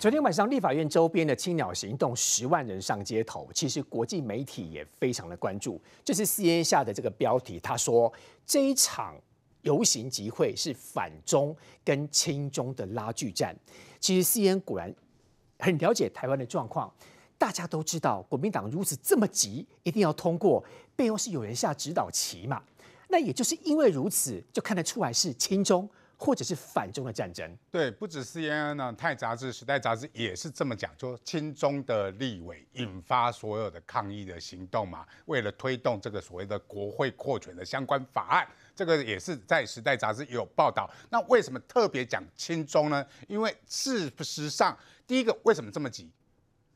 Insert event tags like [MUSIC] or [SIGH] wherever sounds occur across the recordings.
昨天晚上，立法院周边的青鸟行动，十万人上街头。其实国际媒体也非常的关注。这是 C N 下的这个标题，他说这一场游行集会是反中跟亲中的拉锯战。其实 C N 果然很了解台湾的状况。大家都知道，国民党如此这么急，一定要通过，背后是有人下指导棋嘛？那也就是因为如此，就看得出来是亲中。或者是反中的战争，对，不止 CNN 呢，《泰杂志、时代杂志也是这么讲，说亲中的立委引发所有的抗议的行动嘛，为了推动这个所谓的国会扩权的相关法案，这个也是在时代杂志有报道。那为什么特别讲轻中呢？因为事实上，第一个为什么这么急？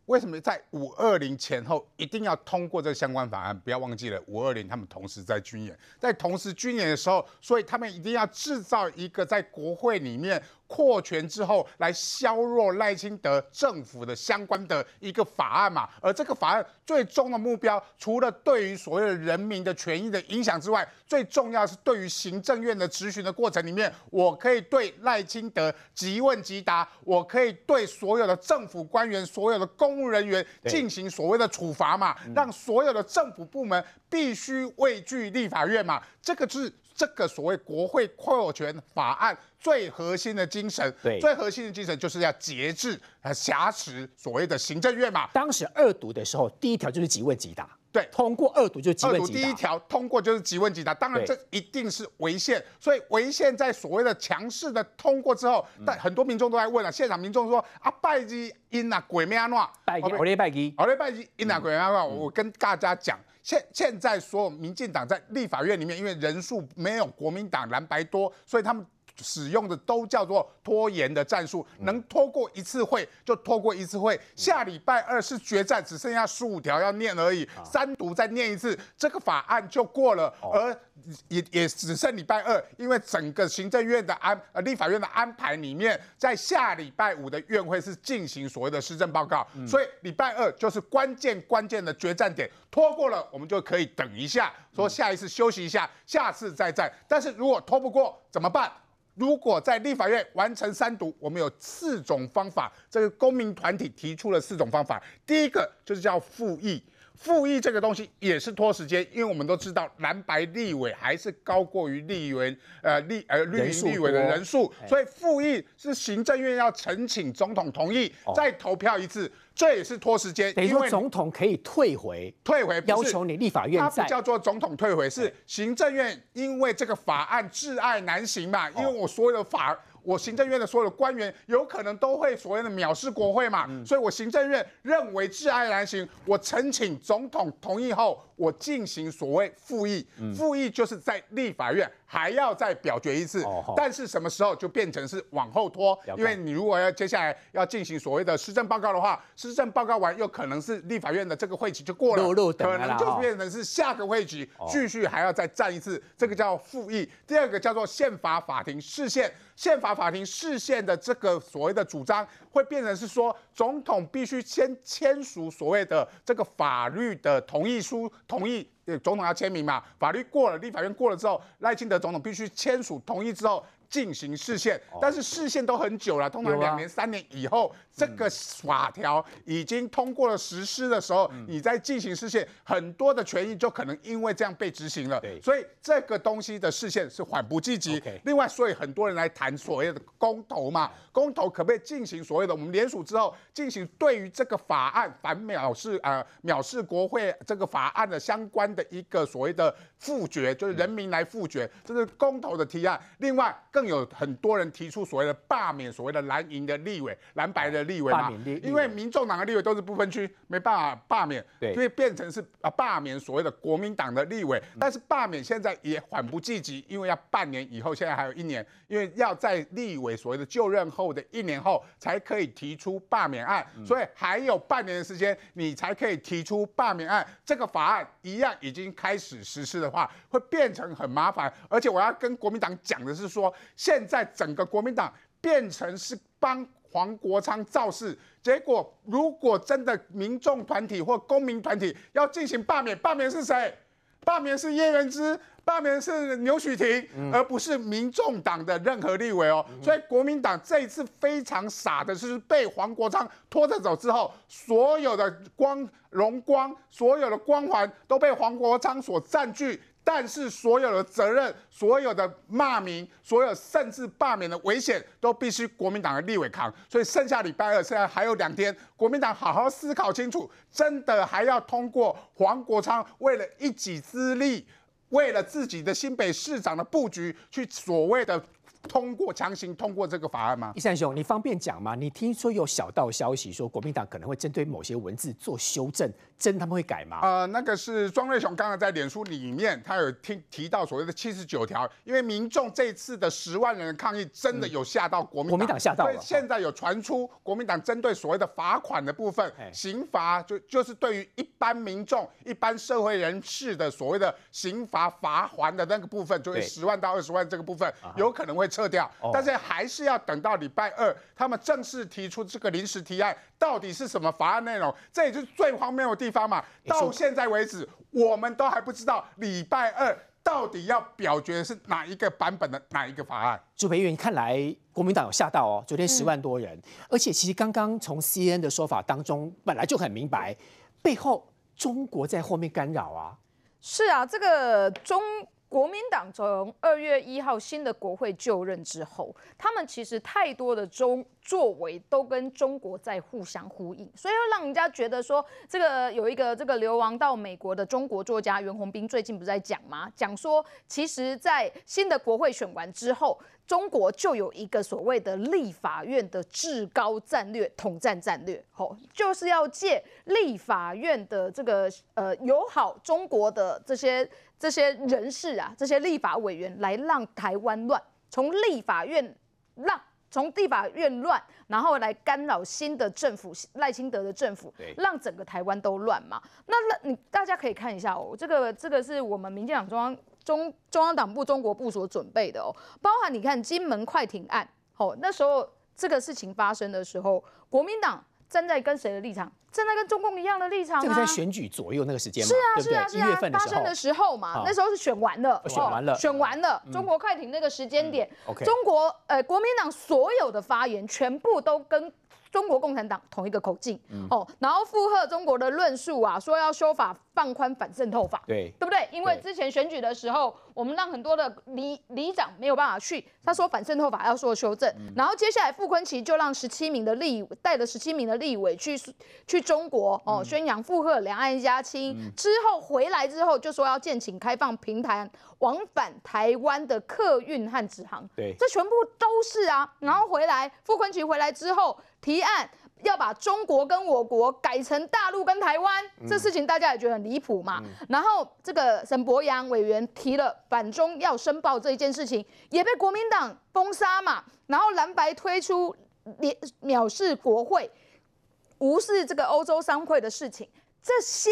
为什么在五二零前后一定要通过这相关法案？不要忘记了，五二零他们同时在军演，在同时军演的时候，所以他们一定要制造一个在国会里面。扩权之后来削弱赖清德政府的相关的一个法案嘛，而这个法案最终的目标，除了对于所谓的人民的权益的影响之外，最重要是对于行政院的执行的过程里面，我可以对赖清德即问即答，我可以对所有的政府官员、所有的公务人员进行所谓的处罚嘛，让所有的政府部门必须畏惧立法院嘛，这个是。这个所谓国会扩权法案最核心的精神，对，最核心的精神就是要节制和挟持所谓的行政院嘛。当时二读的时候，第一条就是即问即答。对，通过二读就二读，第一条通过就是几问几答。当然，这一定是违宪，所以违宪在所谓的强势的通过之后，但很多民众都在问了。现场民众说：“啊，拜基因啊，鬼咩啊喏？”“拜基，我咧拜基，我咧拜基，因啊鬼咩啊喏？”我跟大家讲，现现在所有民进党在立法院里面，因为人数没有国民党蓝白多，所以他们。使用的都叫做拖延的战术，能拖过一次会就拖过一次会。下礼拜二是决战，只剩下十五条要念而已，三读再念一次，这个法案就过了。而也也只剩礼拜二，因为整个行政院的安呃立法院的安排里面，在下礼拜五的院会是进行所谓的施政报告，所以礼拜二就是关键关键的决战点。拖过了，我们就可以等一下，说下一次休息一下，下次再战。但是如果拖不过怎么办？如果在立法院完成三读，我们有四种方法。这个公民团体提出了四种方法，第一个就是叫复议。复议这个东西也是拖时间，因为我们都知道蓝白立委还是高过于立委，呃立呃绿营立委的人数，所以复议是行政院要呈请总统同意再投票一次，这也是拖时间。等于说总统可以退回，退回要求你立法院，它不叫做总统退回，是行政院因为这个法案挚爱难行嘛，因为我所有的法。我行政院的所有的官员有可能都会所谓的藐视国会嘛，所以我行政院认为挚爱难行，我申请总统同意后，我进行所谓复议，复议就是在立法院还要再表决一次，但是什么时候就变成是往后拖，因为你如果要接下来要进行所谓的施政报告的话，施政报告完有可能是立法院的这个会期就过了，可能就变成是下个会期继续还要再战一次，这个叫复议，第二个叫做宪法法庭释宪。宪法法庭释宪的这个所谓的主张，会变成是说总统必须先签署所谓的这个法律的同意书，同意呃总统要签名嘛？法律过了，立法院过了之后，赖清德总统必须签署同意之后进行释宪，但是释宪都很久了，通常两年、三年以后。这个法条已经通过了实施的时候，你在进行视线，很多的权益就可能因为这样被执行了。对，所以这个东西的视线是缓不积极。另外，所以很多人来谈所谓的公投嘛，公投可不可以进行所谓的我们联署之后进行对于这个法案反藐视啊，藐视国会这个法案的相关的一个所谓的复决，就是人民来复决，这是公投的提案。另外，更有很多人提出所谓的罢免所谓的蓝营的立委，蓝白的。立委嘛，因为民众党的立委都是不分区，没办法罢免，所以变成是啊，罢免所谓的国民党的立委，但是罢免现在也缓不济急，因为要半年以后，现在还有一年，因为要在立委所谓的就任后的一年后才可以提出罢免案，所以还有半年的时间你才可以提出罢免案。这个法案一样已经开始实施的话，会变成很麻烦。而且我要跟国民党讲的是说，现在整个国民党变成是帮。黄国昌造势，结果如果真的民众团体或公民团体要进行罢免，罢免是谁？罢免是叶元之，罢免是牛取廷，而不是民众党的任何立委哦。所以国民党这一次非常傻的是被黄国昌拖着走之后，所有的光荣光，所有的光环都被黄国昌所占据。但是所有的责任、所有的骂名、所有甚至罢免的危险，都必须国民党的立委扛。所以剩下礼拜二，现在还有两天，国民党好好思考清楚，真的还要通过黄国昌为了一己之力，为了自己的新北市长的布局，去所谓的？通过强行通过这个法案吗？易善雄，你方便讲吗？你听说有小道消息说国民党可能会针对某些文字做修正，真他们会改吗？呃，那个是庄瑞雄刚刚在脸书里面，他有听提到所谓的七十九条，因为民众这次的十万人的抗议真的有吓到国民国民党吓到了，现在有传出国民党针对所谓的罚款的部分刑罚，就就是对于一般民众、一般社会人士的所谓的刑罚罚还的那个部分，就是十万到二十万这个部分，有可能会。撤掉，但是还是要等到礼拜二，他们正式提出这个临时提案，到底是什么法案内容？这也就是最荒谬的地方嘛。到现在为止，我们都还不知道礼拜二到底要表决是哪一个版本的哪一个法案。朱培员，看来国民党有吓到哦，昨天十万多人，而且其实刚刚从 C N 的说法当中，本来就很明白，背后中国在后面干扰啊。是啊，这个中。国民党从二月一号新的国会就任之后，他们其实太多的中作为都跟中国在互相呼应，所以让人家觉得说，这个有一个这个流亡到美国的中国作家袁宏斌最近不是在讲吗？讲说，其实在新的国会选完之后，中国就有一个所谓的立法院的至高战略统战战略，吼，就是要借立法院的这个呃友好中国的这些。这些人士啊，这些立法委员来让台湾乱，从立法院让从立法院乱，然后来干扰新的政府赖清德的政府，让整个台湾都乱嘛？那那你大家可以看一下哦，这个这个是我们民进党中央中中央党部中国部所准备的哦，包含你看金门快艇案，哦那时候这个事情发生的时候，国民党。站在跟谁的立场？站在跟中共一样的立场吗？这个在选举左右那个时间是啊，是啊，是啊，一月份发生的时候嘛，那时候是选完了，选完了，选完了。中国快艇那个时间点，中国呃国民党所有的发言全部都跟。中国共产党同一个口径哦，然后附和中国的论述啊，说要修法放宽反渗透法，对，对不对？因为之前选举的时候，我们让很多的里里长没有办法去，他说反渗透法要作修正，然后接下来傅昆奇就让十七名的立带着十七名的立委去去中国哦，宣扬附和两岸一家亲，之后回来之后就说要建请开放平台往返台湾的客运和直航，对，这全部都是啊，然后回来傅昆奇回来之后。提案要把中国跟我国改成大陆跟台湾，这事情大家也觉得很离谱嘛。然后这个沈博阳委员提了反中要申报这一件事情，也被国民党封杀嘛。然后蓝白推出藐视国会、无视这个欧洲商会的事情，这些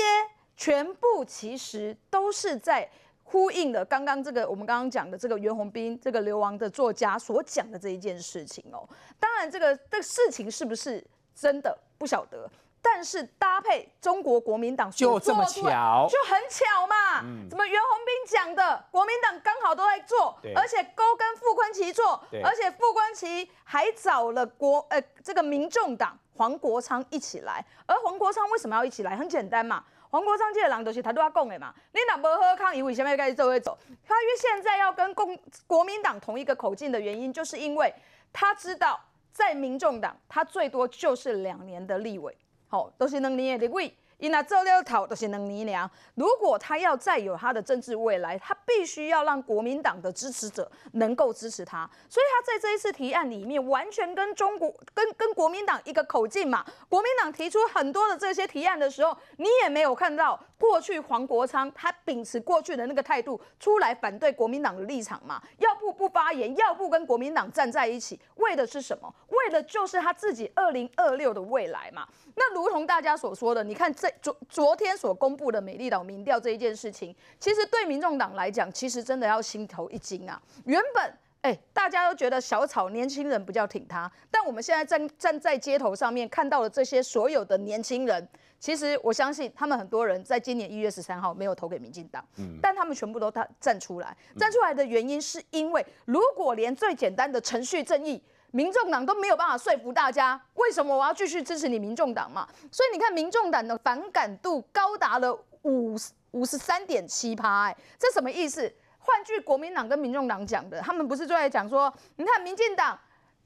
全部其实都是在。呼应了刚刚这个我们刚刚讲的这个袁宏斌这个流亡的作家所讲的这一件事情哦。当然这个这个事情是不是真的不晓得，但是搭配中国国民党就这么巧，就很巧嘛。怎么袁宏斌讲的国民党刚好都在做，而且高跟傅昆奇做，而且傅昆奇还找了国呃这个民众党黄国昌一起来。而黄国昌为什么要一起来？很简单嘛。黄国昌这个人就是他对他讲的嘛。你若无好康，伊为以为要面开做就做？他因为现在要跟共国民党同一个口径的原因，就是因为他知道在民众党，他最多就是两年的立委。好，都是能理解的各位。因他照六他的技能力量，如果他要再有他的政治未来，他必须要让国民党的支持者能够支持他。所以他在这一次提案里面，完全跟中国、跟跟国民党一个口径嘛。国民党提出很多的这些提案的时候，你也没有看到过去黄国昌他秉持过去的那个态度出来反对国民党的立场嘛？要不不发言，要不跟国民党站在一起，为的是什么？为的就是他自己二零二六的未来嘛。那如同大家所说的，你看这。昨昨天所公布的美丽岛民调这一件事情，其实对民众党来讲，其实真的要心头一惊啊。原本哎，大家都觉得小草年轻人不叫挺他，但我们现在站站在街头上面看到了这些所有的年轻人，其实我相信他们很多人在今年一月十三号没有投给民进党，但他们全部都站出来，站出来的原因是因为如果连最简单的程序正义。民众党都没有办法说服大家，为什么我要继续支持你？民众党嘛，所以你看，民众党的反感度高达了五五十三点七趴，哎，这什么意思？换句国民党跟民众党讲的，他们不是最爱讲说，你看民进党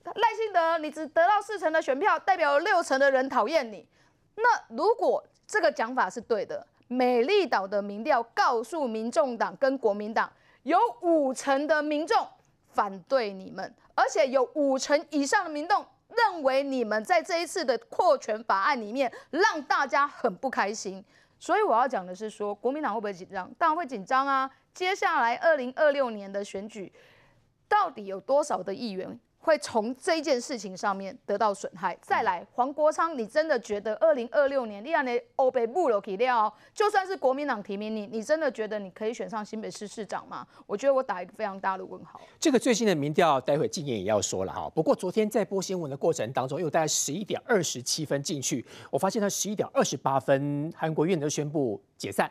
赖清德，你只得到四成的选票，代表六成的人讨厌你。那如果这个讲法是对的，美丽岛的民调告诉民众党跟国民党，有五成的民众反对你们。而且有五成以上的民众认为你们在这一次的扩权法案里面让大家很不开心，所以我要讲的是说，国民党会不会紧张？当然会紧张啊！接下来二零二六年的选举，到底有多少的议员？会从这件事情上面得到损害。再来，黄国昌，你真的觉得二零二六年这样的欧北部罗提料，就算是国民党提名，你你真的觉得你可以选上新北市市长吗？我觉得我打一个非常大的问号。这个最新的民调，待会静言也要说了。哈。不过昨天在播新闻的过程当中，因为大概十一点二十七分进去，我发现他十一点二十八分，韩国院都宣布解散。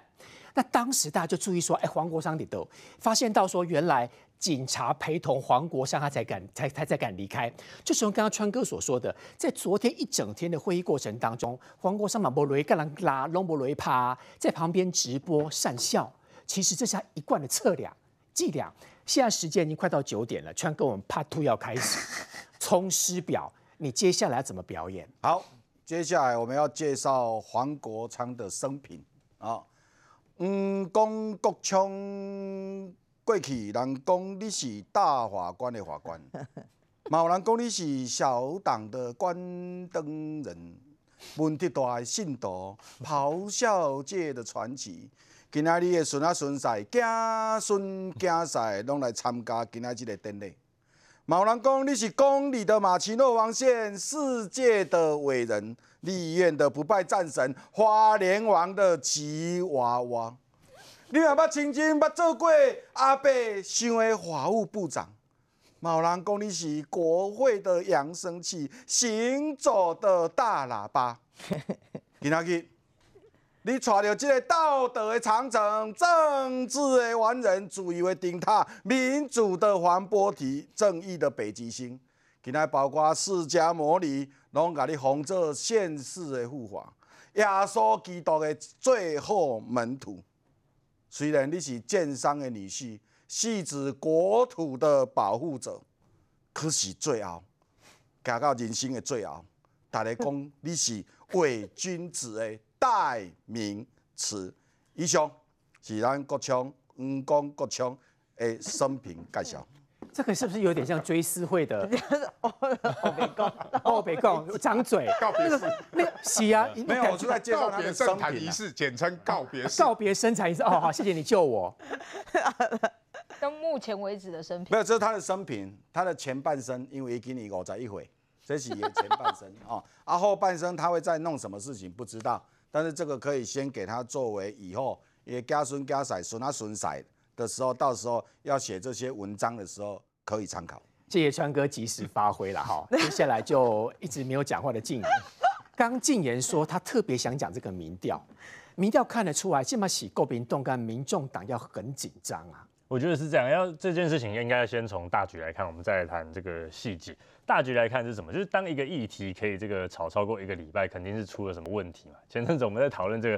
那当时大家就注意说，哎，黄国昌，你都发现到说，原来警察陪同黄国昌，他才敢，才，才，才敢离开。就是用刚刚川哥所说的，在昨天一整天的会议过程当中，黄国昌、马博雷、盖兰格拉、隆博雷帕在旁边直播善笑，其实这是他一贯的测量伎俩。现在时间已经快到九点了，川哥，我们 Part Two 要开始《冲师表》，你接下来要怎么表演？好，接下来我们要介绍黄国昌的生平啊。嗯，讲国昌过去，人讲你是大法官的法官，[LAUGHS] 有人讲你是小党的关灯人，问题大，信徒咆哮界的传奇，今仔日的孙仔孙婿、囝孙囝婿拢来参加今仔日的典礼，有人讲你是公里的马奇诺防线世界的伟人。立院的不败战神，花莲王的吉娃娃，你阿爸曾经捌走过阿爸，身为法务部长，某人讲你是国会的扬声器，行走的大喇叭。今下去，你带着这个道德的长城，政治的完人、主义的灯塔，民主的黄波提、正义的北极星，今来包括释迦牟尼。拢甲你奉做现世的护法，耶稣基督的最后门徒。虽然你是剑商的女婿，是子国土的保护者，可是最后，走到人生的最后，大家讲 [LAUGHS] 你是伪君子的代名词。以上是咱国强黄公国强的生平介绍。这个是不是有点像追思会的？[LAUGHS] 哦，别告哦，别告，张嘴告别式，那喜啊，没有我就在介绍他的生平，简称告别式，告别生产仪式。哦，好，谢谢你救我。[LAUGHS] 到目前为止的生平，没有，这是他的生平，他的前半生，因为跟你我在一起，这是他前半生啊。啊，后半生他会再弄什么事情不知道，但是这个可以先给他作为以后也个家孙家婿，孙啊孙婿。的时候，到时候要写这些文章的时候可以参考。谢谢川哥及时发挥了哈。[LAUGHS] 接下来就一直没有讲话的静言，刚静言说他特别想讲这个民调，民调看得出来，这么喜够冰冻，跟民众党要很紧张啊。我觉得是这样，要这件事情应该先从大局来看，我们再谈这个细节。大局来看是什么？就是当一个议题可以这个炒超过一个礼拜，肯定是出了什么问题嘛。前阵子我们在讨论这个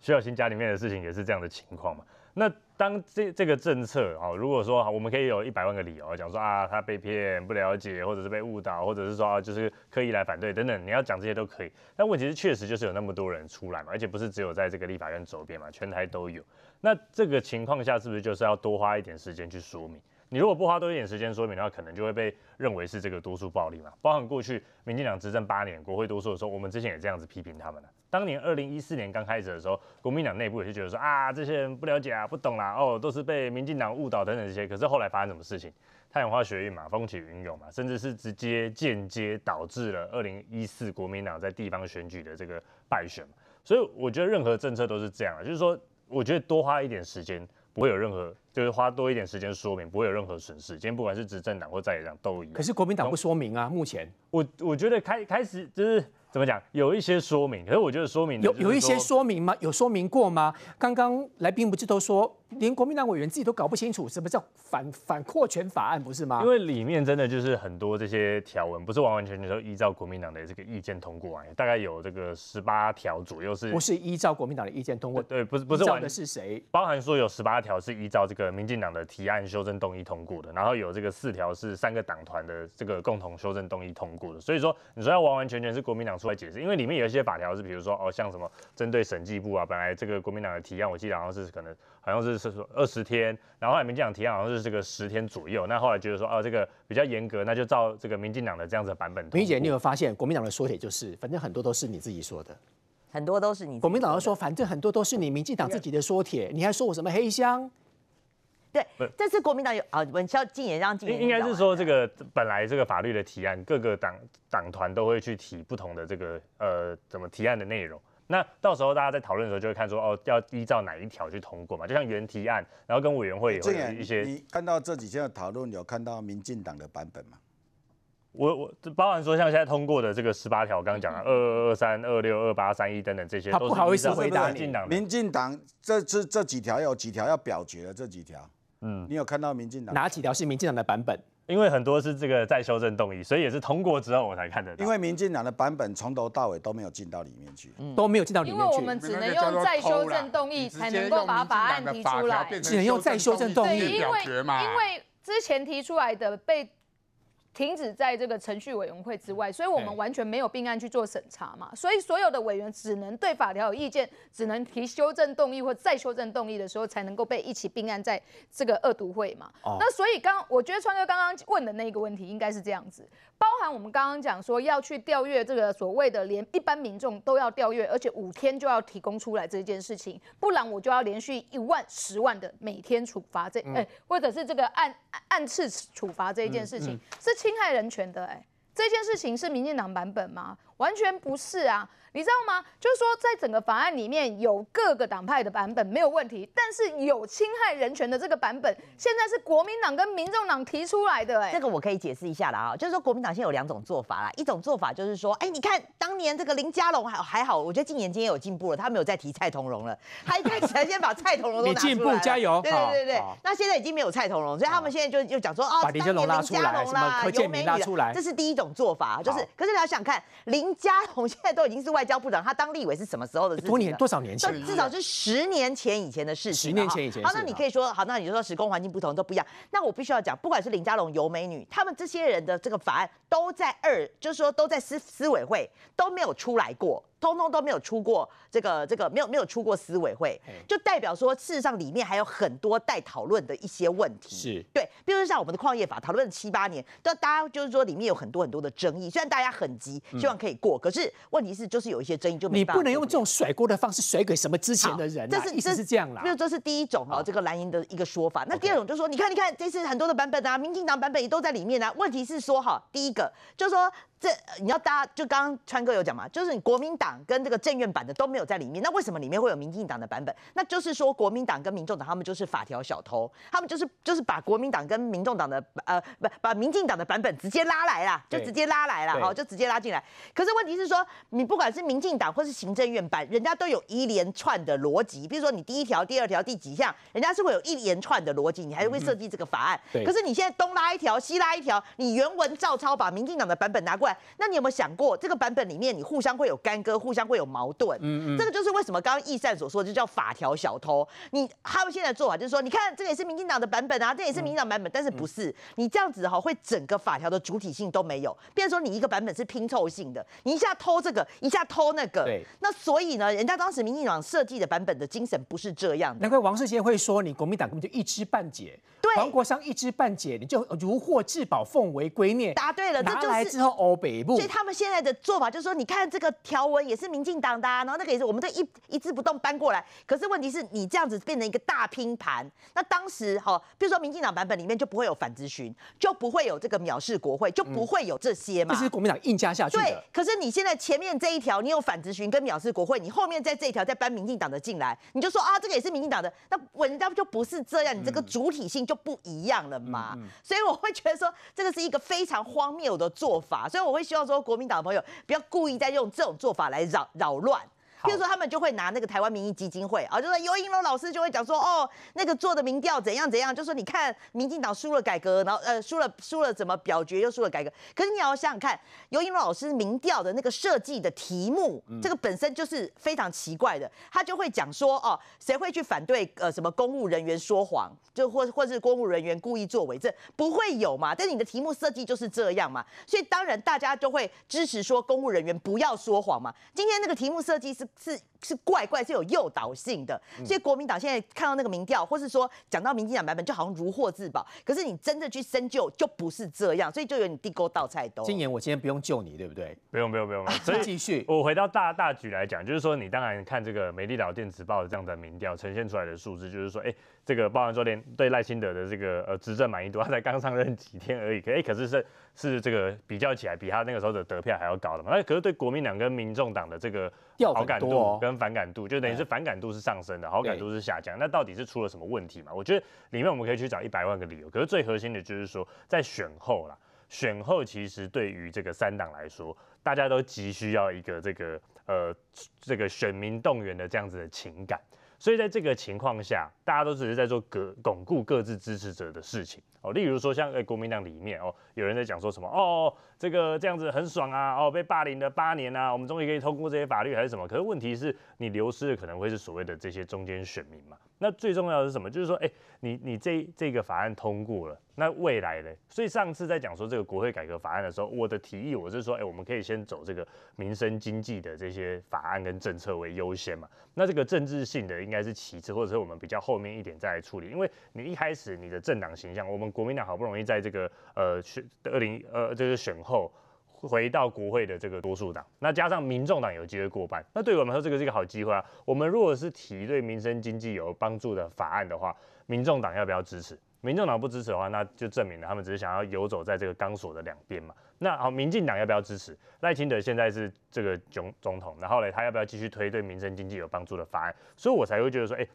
徐小新家里面的事情，也是这样的情况嘛。那。当这这个政策啊，如果说我们可以有一百万个理由讲说啊，他被骗、不了解，或者是被误导，或者是说啊，就是刻意来反对等等，你要讲这些都可以。但问题是，确实就是有那么多人出来嘛，而且不是只有在这个立法院周边嘛，全台都有。那这个情况下，是不是就是要多花一点时间去说明？你如果不花多一点时间说明的话，可能就会被认为是这个多数暴力嘛。包含过去民进党执政八年，国会多数的时候，我们之前也这样子批评他们了。当年二零一四年刚开始的时候，国民党内部也是觉得说啊，这些人不了解啊，不懂啦，哦，都是被民进党误导等等这些。可是后来发生什么事情？太阳花学运嘛，风起云涌嘛，甚至是直接间接导致了二零一四国民党在地方选举的这个败选所以我觉得任何政策都是这样的，就是说，我觉得多花一点时间。不会有任何，就是花多一点时间说明，不会有任何损失。今天不管是执政党或在野党都一样。可是国民党不说明啊，目前我我觉得开开始就是怎么讲，有一些说明，可是我觉得说明有有一些说明吗？有说明过吗？刚刚来宾不是都说。连国民党委员自己都搞不清楚什么叫反反扩权法案，不是吗？因为里面真的就是很多这些条文，不是完完全全都依照国民党的这个意见通过啊。大概有这个十八条左右是，不是依照国民党的意见通过？对，不是不是完。是谁？包含说有十八条是依照这个民进党的提案修正动议通过的，然后有这个四条是三个党团的这个共同修正动议通过的。所以说，你说要完完全全是国民党出来解释，因为里面有一些法条是，比如说哦，像什么针对审计部啊，本来这个国民党的提案，我记得好像是可能好像是。是说二十天，然后后来民进党提案好像是这个十天左右，那后来觉得说啊这个比较严格，那就照这个民进党的这样子的版本。敏姐，你有有发现国民党的缩写就是，反正很多都是你自己说的，很多都是你。国民党说反正很多都是你，民进党自己的缩写，你还说我什么黑箱？对，这次国民党有啊，文萧禁言让言。应该是说这个本来这个法律的提案，各个党党团都会去提不同的这个呃怎么提案的内容。那到时候大家在讨论的时候，就会看出哦，要依照哪一条去通过嘛？就像原提案，然后跟委员会也会一些。你看到这几天的讨论，有看到民进党的版本吗？我我包含说像现在通过的这个十八条，我刚刚讲了二二二三、二六二八、三一等等这些，他不好意思回答你。民进党这这这几条有几条要表决？这几条，嗯，你有看到民进党哪几条是民进党的版本？因为很多是这个再修正动议，所以也是通过之后我才看得到。因为民进党的版本从头到尾都没有进到里面去，都没有进到里面去。因为我们只能用再修正动议才能够把法案提出来，只能用再修正动议。因为因为之前提出来的被。停止在这个程序委员会之外，所以我们完全没有并案去做审查嘛，所以所有的委员只能对法条有意见，只能提修正动议或再修正动议的时候，才能够被一起并案在这个二读会嘛。那所以刚，我觉得川哥刚刚问的那个问题应该是这样子，包含我们刚刚讲说要去调阅这个所谓的连一般民众都要调阅，而且五天就要提供出来这件事情，不然我就要连续一万、十万的每天处罚这，哎，或者是这个按按次处罚这一件事情是。侵害人权的，哎，这件事情是民进党版本吗？完全不是啊，你知道吗？就是说，在整个法案里面有各个党派的版本没有问题，但是有侵害人权的这个版本，现在是国民党跟民众党提出来的。哎，这个我可以解释一下啦啊，就是说国民党现在有两种做法啦，一种做法就是说，哎，你看当年这个林佳龙还还好，我觉得近年今天有进步了，他没有再提蔡同荣了，还开始先把蔡同荣都拿出来你进步，加油！对对对对，那现在已经没有蔡同荣，所以他们现在就就讲说，哦，把林佳龙拉出来，什么游建宇拉出来，这是第一种做法，就是。可是你要想看林。林佳宏现在都已经是外交部长，他当立委是什么时候的事情？多少年前？至少是十年前以前的事情。十年前以前，好，那你可以说，好，那你就说时空环境不同都不一样。那我必须要讲，不管是林嘉龙、尤美女，他们这些人的这个法案，都在二，就是说都在司司委会都没有出来过。通通都没有出过这个这个没有没有出过司委会，就代表说事实上里面还有很多待讨论的一些问题。是对，比如像我们的矿业法，讨论了七八年，都大家就是说里面有很多很多的争议。虽然大家很急，希望可以过，可是问题是就是有一些争议就没办法。你不能用这种甩锅的方式甩给什么之前的人啊？这是是这样啦。没有，这是第一种哈，这个蓝营的一个说法。那第二种就是说，你看你看，这次很多的版本啊，民进党版本也都在里面啊。问题是说哈，第一个就是说。这你要大家就刚刚川哥有讲嘛，就是你国民党跟这个政院版的都没有在里面，那为什么里面会有民进党的版本？那就是说国民党跟民众党他们就是法条小偷，他们就是就是把国民党跟民众党的呃不把民进党的版本直接拉来了，就直接拉来了哦，就直接拉进来。可是问题是说，你不管是民进党或是行政院版，人家都有一连串的逻辑，比如说你第一条、第二条、第几项，人家是会有一连串的逻辑，你还是会设计这个法案。可是你现在东拉一条西拉一条，你原文照抄把民进党的版本拿过来。那你有没有想过，这个版本里面你互相会有干戈，互相会有矛盾。嗯嗯，这个就是为什么刚刚易善所说的，就叫法条小偷。你他们现在做法就是说，你看这个也是民进党的版本啊，这也是民党版本，但是不是你这样子哈，会整个法条的主体性都没有。变说你一个版本是拼凑性的，你一下偷这个，一下偷那个。对。那所以呢，人家当时民进党设计的版本的精神不是这样的。难怪王世杰会说，你国民党根本就一知半解。对。黄国昌一知半解，你就如获至宝，奉为圭臬。答对了，拿就之后哦。所以他们现在的做法就是说，你看这个条文也是民进党的，然后那个也是我们这一一字不动搬过来。可是问题是你这样子变成一个大拼盘，那当时哈，比如说民进党版本里面就不会有反咨询，就不会有这个藐视国会，就不会有这些嘛。这是国民党硬加下去的。对，可是你现在前面这一条，你有反咨询跟藐视国会，你后面在这一条再搬民进党的进来，你就说啊，这个也是民进党的，那文章就不是这样，你这个主体性就不一样了嘛。所以我会觉得说，这个是一个非常荒谬的做法。所以。我会希望说，国民党的朋友不要故意在用这种做法来扰扰乱。譬如说，他们就会拿那个台湾民意基金会啊，就说尤英龙老师就会讲说，哦，那个做的民调怎样怎样，就说你看民进党输了改革，然后呃输了输了怎么表决又输了改革。可是你要想想看，尤英龙老师民调的那个设计的题目，这个本身就是非常奇怪的。他就会讲说，哦，谁会去反对呃什么公务人员说谎，就或或是公务人员故意作伪证，不会有嘛？但你的题目设计就是这样嘛，所以当然大家就会支持说公务人员不要说谎嘛。今天那个题目设计是。是。是怪怪，是有诱导性的。所以国民党现在看到那个民调，或是说讲到民进党版本，就好像如获至宝。可是你真的去深究，就不是这样。所以就有你地沟倒菜兜。今年我今天不用救你，对不对？不用，不用，不用。所以继续。我回到大大局来讲，就是说，你当然看这个美丽岛电子报的这样的民调呈现出来的数字，就是说，哎，这个报完昨天对赖清德的这个呃执政满意度，他才刚上任几天而已。可哎，可是是是这个比较起来，比他那个时候的得票还要高的嘛？那可是对国民党跟民众党的这个好感度。反感度就等于是反感度是上升的，好感度是下降。那到底是出了什么问题嘛？我觉得里面我们可以去找一百万个理由，可是最核心的就是说在选后啦，选后其实对于这个三党来说，大家都急需要一个这个呃这个选民动员的这样子的情感，所以在这个情况下。大家都只是在做各巩固各自支持者的事情哦，例如说像哎国民党里面哦，有人在讲说什么哦，这个这样子很爽啊，哦被霸凌了八年啊，我们终于可以通过这些法律还是什么？可是问题是你流失的可能会是所谓的这些中间选民嘛？那最重要的是什么？就是说哎，你你这这个法案通过了，那未来呢？所以上次在讲说这个国会改革法案的时候，我的提议我是说哎，我们可以先走这个民生经济的这些法案跟政策为优先嘛？那这个政治性的应该是其次，或者是我们比较后。面一点再来处理，因为你一开始你的政党形象，我们国民党好不容易在这个呃选二零呃就是选后回到国会的这个多数党，那加上民众党有机会过半，那对我们来说这个是一个好机会啊。我们如果是提对民生经济有帮助的法案的话，民众党要不要支持？民众党不支持的话，那就证明了他们只是想要游走在这个钢索的两边嘛。那好，民进党要不要支持？赖清德现在是这个总总统，然后呢，他要不要继续推对民生经济有帮助的法案？所以我才会觉得说，哎。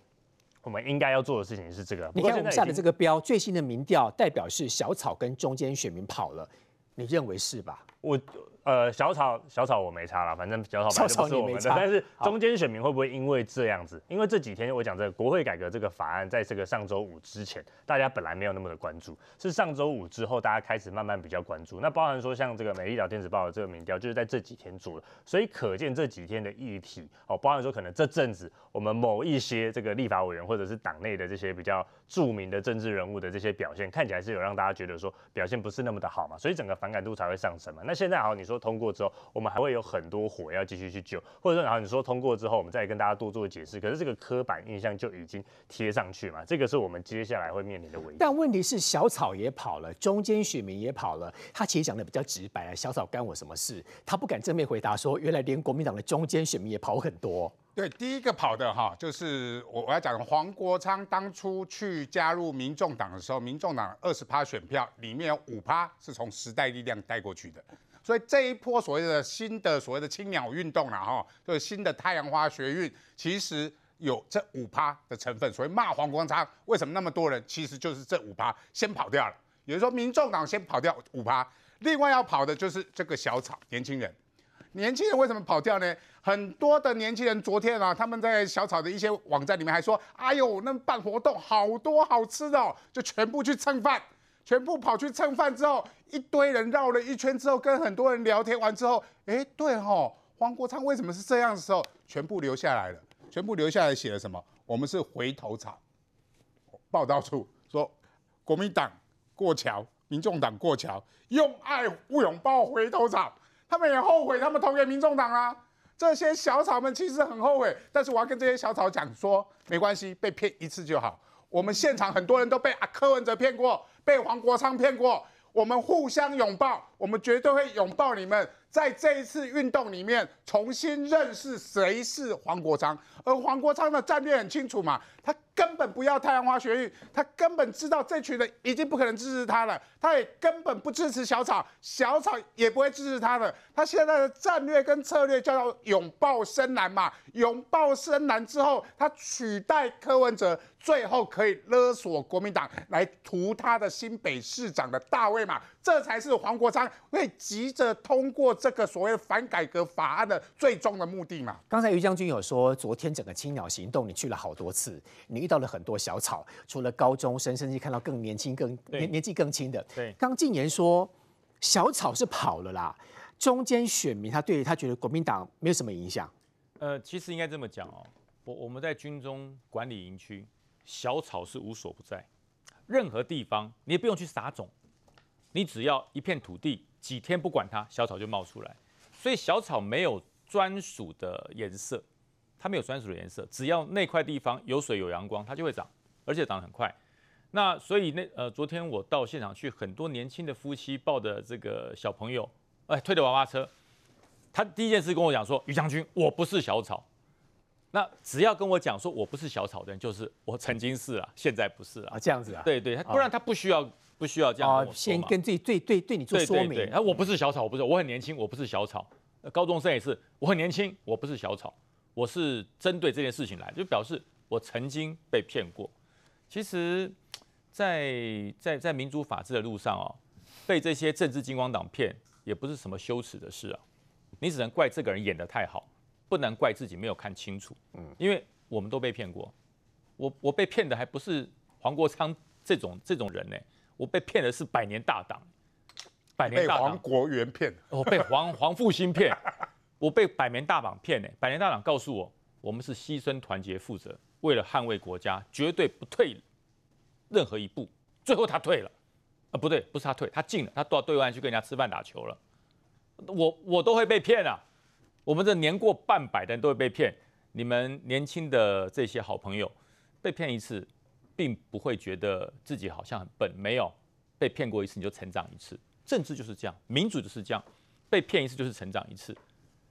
我们应该要做的事情是这个。你看们下的这个标，最新的民调代表是小草跟中间选民跑了，你认为是吧？我。呃，小草小草我没差了，反正小草不是我们的。但是中间选民会不会因为这样子？因为这几天我讲这个国会改革这个法案，在这个上周五之前，大家本来没有那么的关注，是上周五之后大家开始慢慢比较关注。那包含说像这个《美丽岛电子报》的这个民调，就是在这几天做了，所以可见这几天的议题哦，包含说可能这阵子我们某一些这个立法委员或者是党内的这些比较著名的政治人物的这些表现，看起来是有让大家觉得说表现不是那么的好嘛，所以整个反感度才会上升嘛。那现在好，你说。通过之后，我们还会有很多火要继续去救，或者说，然后你说通过之后，我们再跟大家多做解释。可是这个刻板印象就已经贴上去嘛，这个是我们接下来会面临的危机。但问题是，小草也跑了，中间选民也跑了。他其实讲的比较直白啊，小草干我什么事？他不敢正面回答说，原来连国民党的中间选民也跑很多。对，第一个跑的哈，就是我我要讲黄国昌当初去加入民众党的时候，民众党二十趴选票里面有五趴是从时代力量带过去的。所以这一波所谓的新的所谓的青鸟运动呐，哈，就是新的太阳花学运，其实有这五趴的成分。所以骂黄光昌，为什么那么多人？其实就是这五趴先跑掉了。有人说民众党先跑掉五趴，另外要跑的就是这个小草年轻人。年轻人为什么跑掉呢？很多的年轻人昨天啊，他们在小草的一些网站里面还说：“哎呦，那办活动好多好吃的，哦，就全部去蹭饭。”全部跑去蹭饭之后，一堆人绕了一圈之后，跟很多人聊天完之后，哎，对吼，黄国昌为什么是这样的时候，全部留下来了，全部留下来写了什么？我们是回头草。报道处说，国民党过桥，民众党过桥，用爱乌拥抱回头草，他们也后悔，他们投给民众党啦。这些小草们其实很后悔，但是我要跟这些小草讲说，没关系，被骗一次就好。我们现场很多人都被啊柯文哲骗过，被黄国昌骗过，我们互相拥抱，我们绝对会拥抱你们。在这一次运动里面，重新认识谁是黄国昌，而黄国昌的战略很清楚嘛，他根本不要太阳花学运，他根本知道这群人已经不可能支持他了，他也根本不支持小草，小草也不会支持他的，他现在的战略跟策略叫做拥抱深蓝嘛，拥抱深蓝之后，他取代柯文哲，最后可以勒索国民党来屠他的新北市长的大位嘛，这才是黄国昌会急着通过。这个所谓反改革法案的最终的目的嘛？刚才于将军有说，昨天整个青鸟行动，你去了好多次，你遇到了很多小草，除了高中生，甚至看到更年轻、更年年纪更轻的。对，刚进言说小草是跑了啦，中间选民他对他觉得国民党没有什么影响。呃，其实应该这么讲哦，我我们在军中管理营区，小草是无所不在，任何地方你也不用去撒种。你只要一片土地，几天不管它，小草就冒出来。所以小草没有专属的颜色，它没有专属的颜色，只要那块地方有水有阳光，它就会长，而且长得很快。那所以那呃，昨天我到现场去，很多年轻的夫妻抱的这个小朋友，哎，推着娃娃车，他第一件事跟我讲说：“于将军，我不是小草。”那只要跟我讲说我不是小草的，就是我曾经是了，现在不是了，这样子啊？对对，不然他不需要。不需要这样。啊，先跟最最对对你做说明。啊，我不是小草，我不是，我很年轻，我不是小草。高中生也是，我很年轻，我不是小草。我是针对这件事情来，就表示我曾经被骗过。其实，在在在民主法治的路上哦，被这些政治金光党骗，也不是什么羞耻的事啊。你只能怪这个人演得太好，不能怪自己没有看清楚。嗯，因为我们都被骗过。我我被骗的还不是黄国昌这种这种人呢。我被骗的是百年大党，百年大党被黄国元骗，哦，被黄 [LAUGHS] 黄复兴骗，我被百年大党骗呢。百年大党告诉我，我们是牺牲、团结、负责，为了捍卫国家，绝对不退任何一步。最后他退了，啊，不对，不是他退，他进了，他到对岸去跟人家吃饭打球了。我我都会被骗啊，我们这年过半百的人都会被骗，你们年轻的这些好朋友被骗一次。并不会觉得自己好像很笨，没有被骗过一次你就成长一次。政治就是这样，民主就是这样，被骗一次就是成长一次。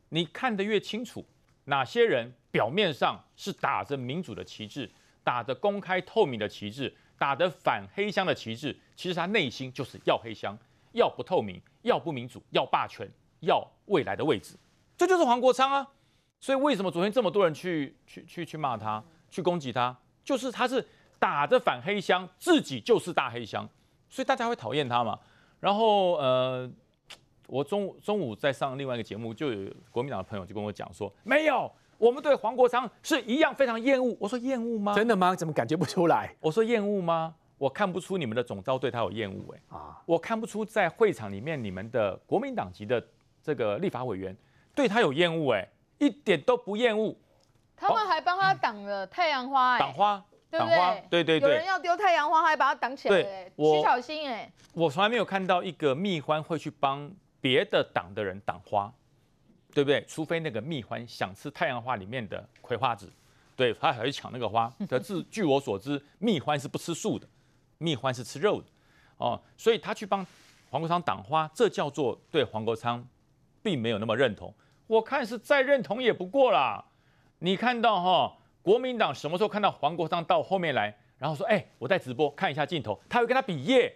你看得越清楚，哪些人表面上是打着民主的旗帜，打着公开透明的旗帜，打着反黑箱的旗帜，其实他内心就是要黑箱，要不透明，要不民主，要霸权，要未来的位置。这就是黄国昌啊！所以为什么昨天这么多人去去去去骂他，去攻击他，就是他是。打着反黑箱，自己就是大黑箱，所以大家会讨厌他嘛？然后呃，我中午中午在上另外一个节目，就有国民党的朋友就跟我讲说，没有，我们对黄国昌是一样非常厌恶。我说厌恶吗？真的吗？怎么感觉不出来？我说厌恶吗？我看不出你们的总召对他有厌恶哎啊，我看不出在会场里面你们的国民党籍的这个立法委员对他有厌恶哎，一点都不厌恶。他们还帮他挡了太阳花哎，挡花。挡花，对对对，有人要丢太阳花，还把它挡起来，对，需小心哎。我从来没有看到一个蜜獾会去帮别的党的人挡花，对不对？除非那个蜜獾想吃太阳花里面的葵花籽，对，它还会抢那个花。[LAUGHS] 可是据我所知，蜜獾是不吃素的，蜜獾是吃肉的哦，所以他去帮黄国昌挡花，这叫做对黄国昌并没有那么认同。我看是再认同也不过啦。你看到哈？国民党什么时候看到黄国昌到后面来，然后说：“哎，我在直播，看一下镜头。”他会跟他比耶，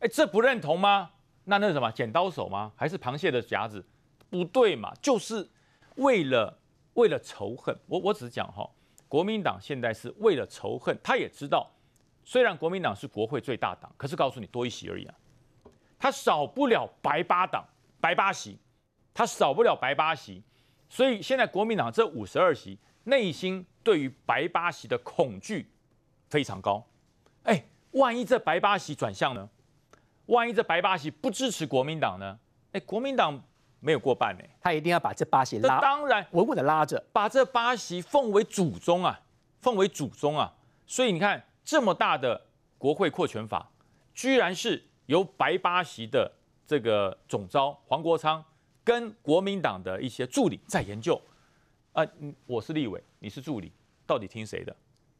哎，这不认同吗？那那是什么？剪刀手吗？还是螃蟹的夹子？不对嘛，就是为了为了仇恨。我我只是讲哈，国民党现在是为了仇恨。他也知道，虽然国民党是国会最大党，可是告诉你多一席而已啊。他少不了白八党白八席，他少不了白八席。所以现在国民党这五十二席，内心。对于白巴西的恐惧非常高。哎，万一这白巴西转向呢？万一这白巴西不支持国民党呢？哎，国民党没有过半呢，他一定要把这巴西拉，当然稳稳的拉着，把这巴西奉为祖宗啊，奉为祖宗啊。所以你看，这么大的国会扩权法，居然是由白巴西的这个总召黄国昌跟国民党的一些助理在研究。啊，我是立委，你是助理，到底听谁的？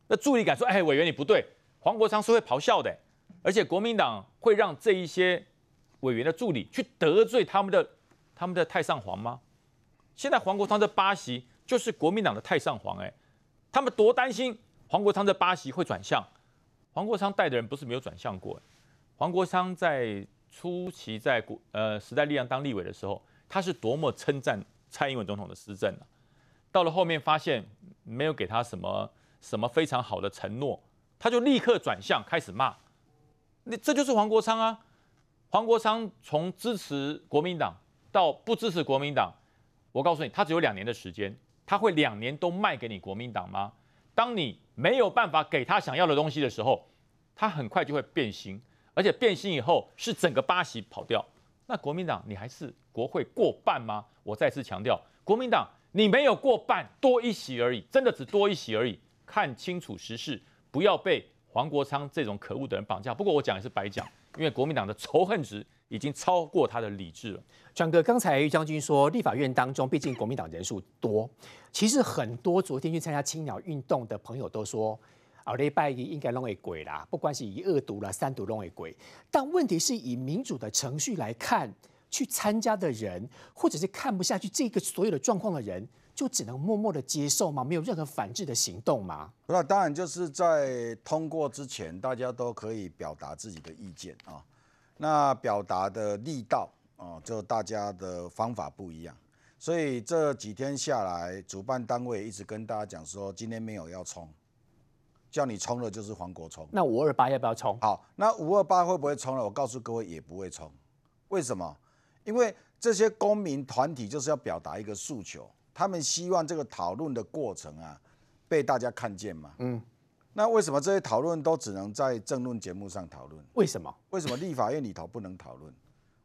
那助理敢说，哎，委员你不对。黄国昌是会咆哮的，而且国民党会让这一些委员的助理去得罪他们的他们的太上皇吗？现在黄国昌在八席就是国民党的太上皇，哎，他们多担心黄国昌在八席会转向。黄国昌带的人不是没有转向过。黄国昌在初期在国呃时代力量当立委的时候，他是多么称赞蔡英文总统的施政啊！到了后面发现没有给他什么什么非常好的承诺，他就立刻转向开始骂。那这就是黄国昌啊！黄国昌从支持国民党到不支持国民党，我告诉你，他只有两年的时间，他会两年都卖给你国民党吗？当你没有办法给他想要的东西的时候，他很快就会变心，而且变心以后是整个巴西跑掉。那国民党你还是国会过半吗？我再次强调，国民党。你没有过半，多一席而已，真的只多一席而已。看清楚时事，不要被黄国昌这种可恶的人绑架。不过我讲也是白讲，因为国民党的仇恨值已经超过他的理智了。川哥，刚才将军说立法院当中，毕竟国民党人数多，其实很多昨天去参加青鸟运动的朋友都说，奥利拜议应该弄为鬼啦，不管是以恶毒啦、三毒弄为鬼。但问题是，以民主的程序来看。去参加的人，或者是看不下去这个所有的状况的人，就只能默默的接受吗？没有任何反制的行动吗？那当然就是在通过之前，大家都可以表达自己的意见啊。那表达的力道啊，就大家的方法不一样。所以这几天下来，主办单位一直跟大家讲说，今天没有要冲，叫你冲的就是黄国冲。那五二八要不要冲？好，那五二八会不会冲了？我告诉各位，也不会冲。为什么？因为这些公民团体就是要表达一个诉求，他们希望这个讨论的过程啊被大家看见嘛。嗯。那为什么这些讨论都只能在政论节目上讨论？为什么？为什么立法院里头不能讨论？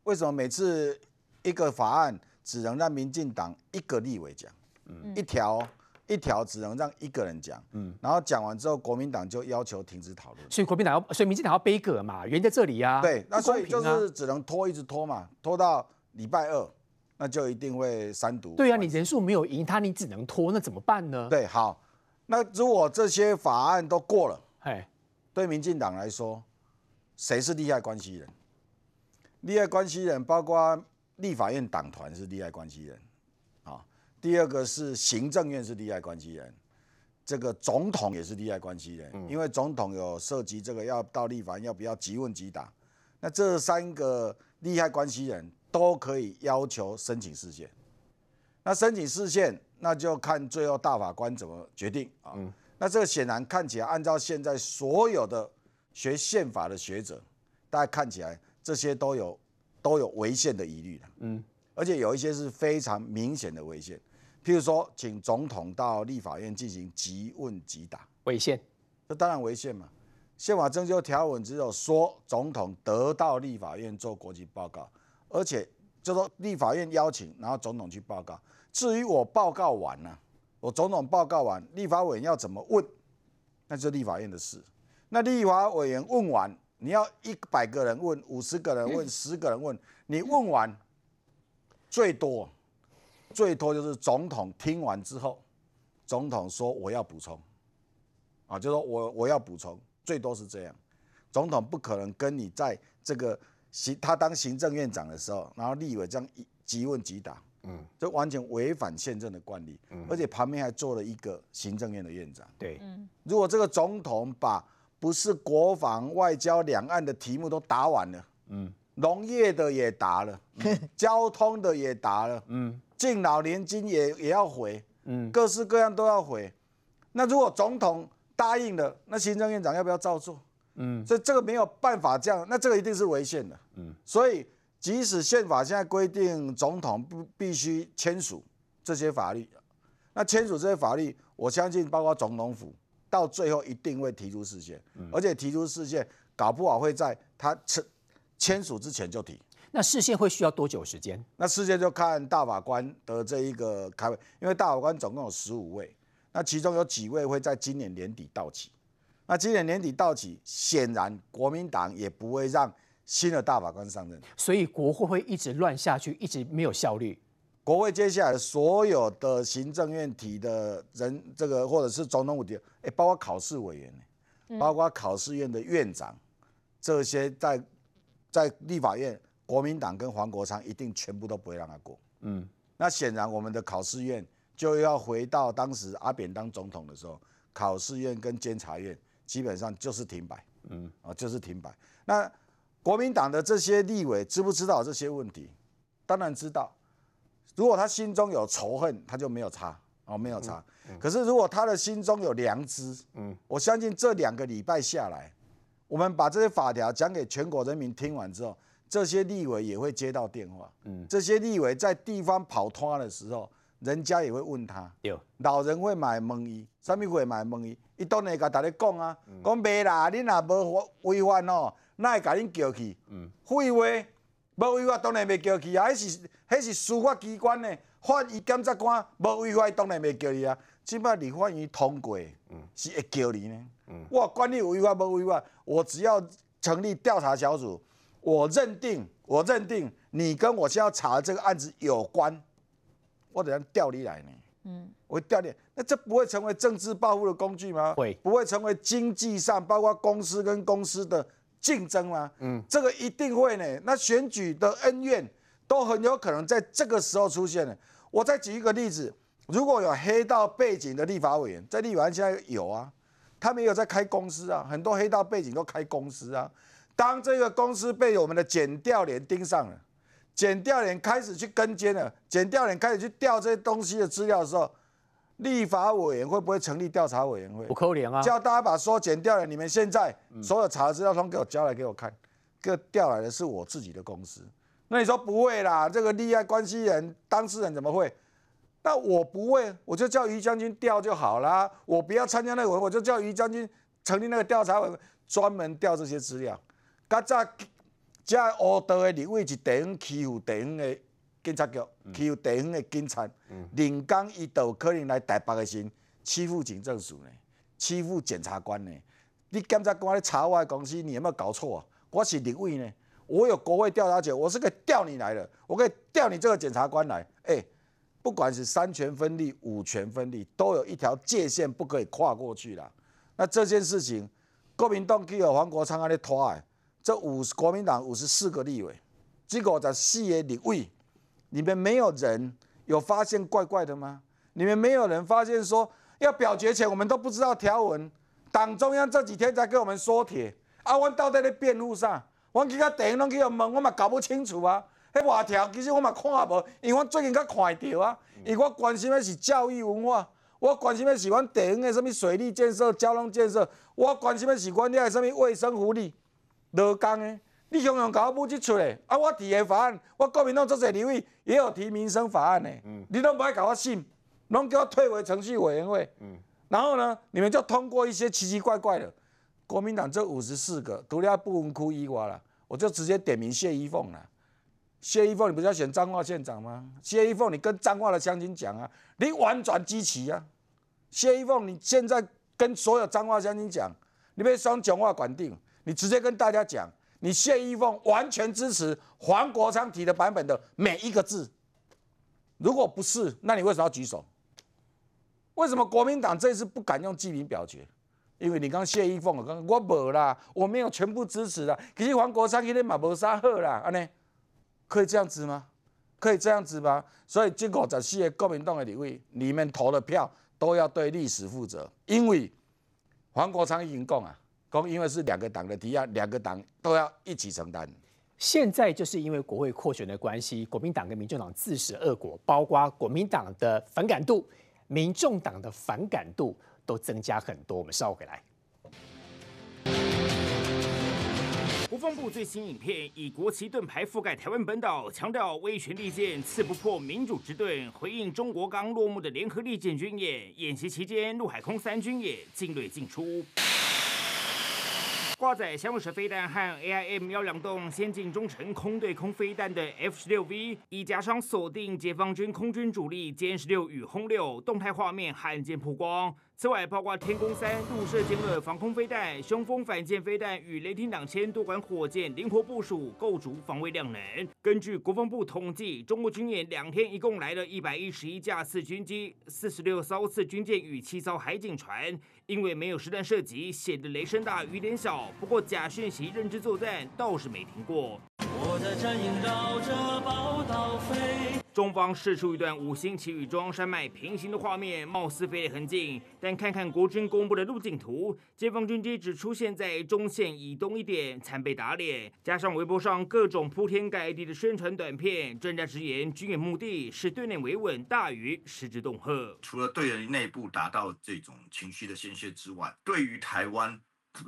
为什么每次一个法案只能让民进党一个立委讲？嗯。一条。一条只能让一个人讲，嗯，然后讲完之后，国民党就要求停止讨论。所以国民党要，所以民进党要背锅嘛，原在这里啊。对，那所以就是只能拖，一直拖嘛，拖到礼拜二，那就一定会三读。对啊，你人数没有赢他，你只能拖，那怎么办呢？对，好，那如果这些法案都过了，嘿，对民进党来说，谁是利害关系人？利害关系人包括立法院党团是利害关系人。第二个是行政院是利害关系人，这个总统也是利害关系人，因为总统有涉及这个要到立法院要不要即问即答，那这三个利害关系人都可以要求申请事件。那申请事件，那就看最后大法官怎么决定啊。那这个显然看起来，按照现在所有的学宪法的学者，大家看起来这些都有都有违宪的疑虑的，嗯，而且有一些是非常明显的违宪。譬如说，请总统到立法院进行即问即答，违宪。这当然违宪嘛！宪法征求条文只有说总统得到立法院做国际报告，而且就说立法院邀请，然后总统去报告。至于我报告完了，我总统报告完，立法委员要怎么问，那是立法院的事。那立法委员问完，你要一百个人问，五十个人问，十个人问，你问完最多。最多就是总统听完之后，总统说我要补充，啊，就说我我要补充，最多是这样。总统不可能跟你在这个行他当行政院长的时候，然后立委这样一即问即答，嗯，就完全违反宪政的惯例。嗯，而且旁边还坐了一个行政院的院长。对，嗯，如果这个总统把不是国防、外交、两岸的题目都答完了，嗯，农业的也答了，交通的也答了，嗯。敬老年金也也要回，嗯，各式各样都要回。那如果总统答应了，那行政院长要不要照做？嗯，所以这个没有办法这样，那这个一定是违宪的。嗯，所以即使宪法现在规定总统不必须签署这些法律，那签署这些法律，我相信包括总统府到最后一定会提出事件，而且提出事件搞不好会在他签签署之前就提。那视线会需要多久时间？那视线就看大法官的这一个开会，因为大法官总共有十五位，那其中有几位会在今年年底到期。那今年年底到期，显然国民党也不会让新的大法官上任，所以国会会一直乱下去，一直没有效率。国会接下来所有的行政院体的人，这个或者是总统府的，哎，包括考试委员包括考试院的院长，这些在在立法院。国民党跟黄国昌一定全部都不会让他过。嗯，那显然我们的考试院就要回到当时阿扁当总统的时候，考试院跟监察院基本上就是停摆。嗯，啊，就是停摆。那国民党的这些立委知不知道这些问题？当然知道。如果他心中有仇恨，他就没有差哦，没有差。可是如果他的心中有良知，嗯，我相信这两个礼拜下来，我们把这些法条讲给全国人民听完之后。这些立委也会接到电话，嗯，这些立委在地方跑团的时候，人家也会问他，有老人会买蒙伊，啥物会买蒙伊，伊当然甲达你讲啊，讲未啦，恁若无违法哦，那会甲恁叫去，嗯，废话，无违法当然袂叫去啊，迄是迄是司法机关的法医检察官无违法当然袂叫你啊，即摆你法院通过，嗯，是会叫你呢，嗯，我管理违法无违法，我只要成立调查小组。我认定，我认定你跟我现在查的这个案子有关，我怎样调离来呢？嗯，我调离。那这不会成为政治报复的工具吗？会，不会成为经济上包括公司跟公司的竞争吗？嗯，这个一定会呢。那选举的恩怨都很有可能在这个时候出现呢。我再举一个例子，如果有黑道背景的立法委员，在立法院现在有啊，他们有在开公司啊，很多黑道背景都开公司啊。当这个公司被我们的剪调连盯上了，剪调连开始去跟监了，剪调连开始去调这些东西的资料的时候，立法委员会不会成立调查委员会？我扣脸啊！叫大家把说剪调了，你们现在所有查的资料通给我交来给我看。跟调来的是我自己的公司，那你说不会啦？这个利害关系人、当事人怎么会？那我不会，我就叫于将军调就好啦。我不要参加那个，我就叫于将军成立那个调查委，专门调这些资料。甲早甲黑道的立委是地方欺负地方的警察局，欺负地方的警察，林江伊都有可能来台北的时，欺负警政署呢，欺负检察官呢。你检察官在查我的公司，你有没有搞错啊？我是立委呢，我有国会调查者，我是可以调你来的，我可以调你这个检察官来。哎，不管是三权分立、五权分立，都有一条界限不可以跨过去啦。那这件事情，国民党去和黄国昌安尼拖哎。这五十国民党五十四个立委，结果在四个立委里面没有人有发现怪怪的吗？你们没有人发现说要表决前我们都不知道条文，党中央这几天才跟我们说帖。阿王倒在那辩护上，我去到电于拢去问，我嘛搞不清楚啊。那话条其实我嘛看阿无，因为阮最近才看到啊，因为我关心的是教育文化，我关心的是王的什么水利建设、交通建设，我关心的是官的什么卫生福利。劳工的，你常常搞不出来，啊，我提的法案，我国民党做些留位也有提民生法案的，你都不爱搞我信，拢就我退回程序委员会。嗯，然后呢，你们就通过一些奇奇怪怪的，国民党这五十四个，独立不区以外了，我就直接点名谢依凤了。谢依凤，你不是要选彰化县长吗？谢依凤，你跟彰化的乡亲讲啊，你婉转支持啊。谢依凤，你现在跟所有彰化乡亲讲，你要双重化管定。你直接跟大家讲，你谢依凤完全支持黄国昌提的版本的每一个字。如果不是，那你为什么要举手？为什么国民党这次不敢用记名表决？因为你刚谢依凤我无啦，我没有全部支持啦。其是黄国昌今天马博啥好啦，安呢？可以这样子吗？可以这样子吗？所以这五十四个国民党的立域你们投的票都要对历史负责，因为黄国昌已经讲啊。公因为是两个党的提案，两个党都要一起承担。现在就是因为国会扩选的关系，国民党跟民众党自食恶果，包括国民党的反感度、民众党的反感度都增加很多。我们稍后会来。国防部最新影片以国旗盾牌覆盖台湾本岛，强调威权利剑刺不破民主之盾，回应中国刚落幕的联合利剑军演。演习期间，陆海空三军也进锐进出。挂载响尾蛇飞弹和 AIM- 幺两栋先进中程空对空飞弹的 F 十六 V 以假上锁定解放军空军主力歼十六与轰六，动态画面罕见曝光。此外，包括天宫三、陆射歼二防空飞弹、雄风反舰飞弹与雷霆两千多管火箭灵活部署，构筑防卫量能。根据国防部统计，中国军演两天一共来了一百一十一架次军机、四十六艘次军舰与七艘海警船。因为没有实弹射击，显得雷声大雨点小。不过假讯息认知作战倒是没停过。我的战鹰绕着宝岛飞。中方试出一段五星旗与中山脉平行的画面，貌似飞得很近，但看看国军公布的路径图，解放军机只出现在中线以东一点，惨被打脸。加上微博上各种铺天盖地的宣传短片，专家直言，军演目的是对内维稳大于实质恫吓。除了对人内部达到这种情绪的宣泄之外，对于台湾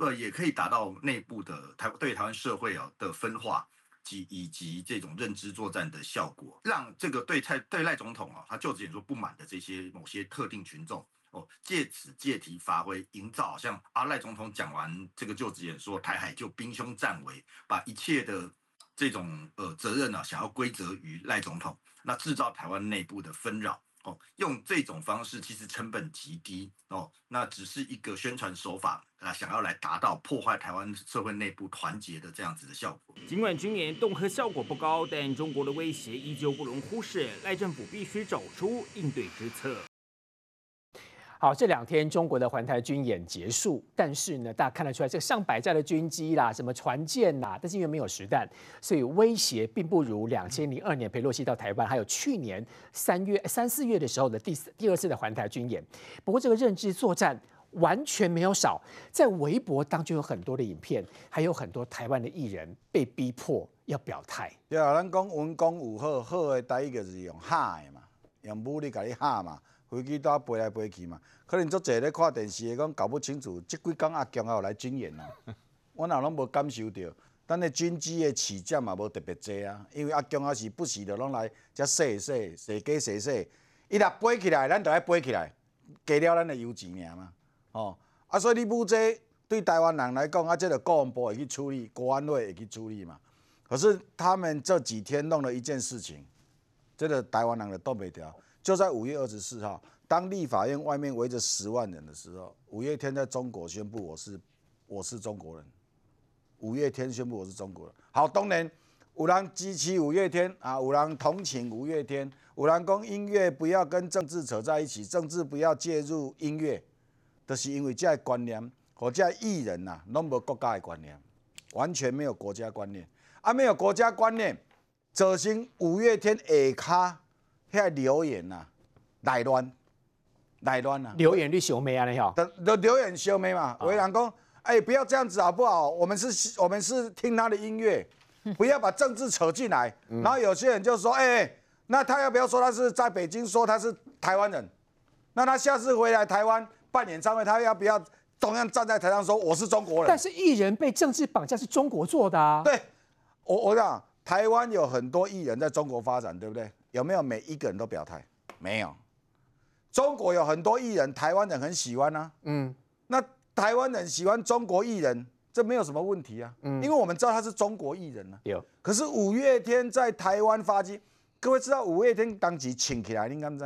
呃，也可以达到内部的台对台湾社会啊的分化。及以及这种认知作战的效果，让这个对蔡对赖总统啊，他就职演说不满的这些某些特定群众哦，借此借题发挥，营造好像阿赖总统讲完这个就职演说，台海就兵凶战危，把一切的这种呃责任啊，想要归责于赖总统，那制造台湾内部的纷扰哦，用这种方式其实成本极低哦，那只是一个宣传手法。啊，想要来达到破坏台湾社会内部团结的这样子的效果。尽管军演动吓效果不高，但中国的威胁依旧不容忽视。赖政府必须走出应对之策。好，这两天中国的环台军演结束，但是呢，大家看得出来，这个上百架的军机啦，什么船舰啦，但是因为没有实弹，所以威胁并不如两千零二年佩洛西到台湾，还有去年三月三四月的时候的第第二次的环台军演。不过这个认知作战。完全没有少，在微博当中有很多的影片，还有很多台湾的艺人被逼迫要表态。对啊，咱讲文公武好，好的待遇就是用吓嘛，用武力把你吓嘛，飞机都飞来飞去嘛。可能做这咧看电视的讲搞不清楚，即几工阿强也有来军演啊。[LAUGHS] 我哪拢无感受到，咱的军机的起降嘛无特别多啊，因为阿强也是不时着拢来，才说说，说假说说，伊若飞起来，咱就爱飞起来，加了咱的油钱命嘛。哦，啊，所以你不在对台湾人来讲，啊，这个国安部也去处理，国安会也去处理嘛。可是他们这几天弄了一件事情，这个台湾人的冻北条，就在五月二十四号，当立法院外面围着十万人的时候，五月天在中国宣布我是我是中国人，五月天宣布我是中国人。好，当年五郎支持五月天啊，五郎同情五月天，五郎讲音乐不要跟政治扯在一起，政治不要介入音乐。都是因为这个观念，或者艺人呐，n o n 国家的观念，完全没有国家观念。啊，没有国家观念，造成五月天下卡遐留言呐，内乱，内乱呐。留言你小妹啊？你晓？都留言小妹嘛？伟良公，哎，不要这样子好不好？我们是，我们是听他的音乐，[LAUGHS] 不要把政治扯进来。然后有些人就说，哎，那他要不要说他是在北京说他是台湾人？那他下次回来台湾？办演唱会，他要不要同样站在台上说我是中国人？但是艺人被政治绑架是中国做的啊。对，我我讲，台湾有很多艺人在中国发展，对不对？有没有每一个人都表态？没有。中国有很多艺人，台湾人很喜欢啊。嗯。那台湾人喜欢中国艺人，这没有什么问题啊。嗯。因为我们知道他是中国艺人呢。有。可是五月天在台湾发迹，各位知道五月天当即请起来，你敢不？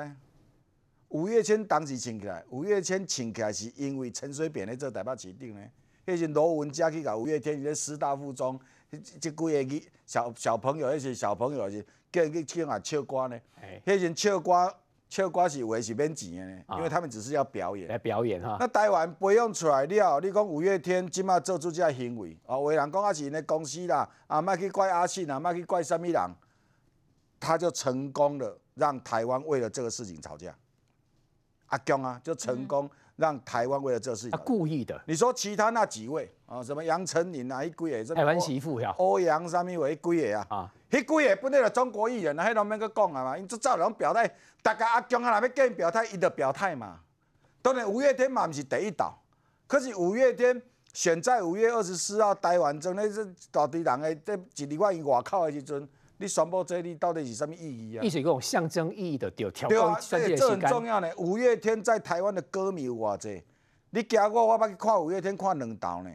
五月天当时请起来，五月天请起来是因为陈水扁咧做台北市长咧，迄时罗文佳去甲五月天，伊咧师大附中，即几个去小小朋友，迄时小朋友是叫伊去唱啊、唱歌咧。迄时唱歌、唱歌是有的是免钱的咧，因为他们只是要表演。来表演哈。那台湾培养出来了，你讲五月天即嘛做出这行为，哦，为人讲阿是因咧公司啦，啊，莫去怪阿信啦，莫去怪什么人，他就成功的让台湾为了这个事情吵架。阿强啊，就成功让台湾为了这事，他故意的。你说其他那几位啊，什么杨丞琳啊，一鬼个，台湾媳妇呀，欧阳莎米维鬼的啊，啊，迄鬼个，本来就中国艺人啊，迄拢免去讲啊嘛，因就照人表态。大家阿强啊，来要叫人表态，伊就表态嘛。当然五月天嘛，不是第一道，可是五月天选在五月二十四号，台湾整，咧是到底人诶，在一里外外口诶时阵。你传播这你到底是什么意义啊？意思一种象征意义的，对吧？对啊，所以这很重要的。五月天在台湾的歌迷有偌济，你加我，我捌去看五月天，看两道呢。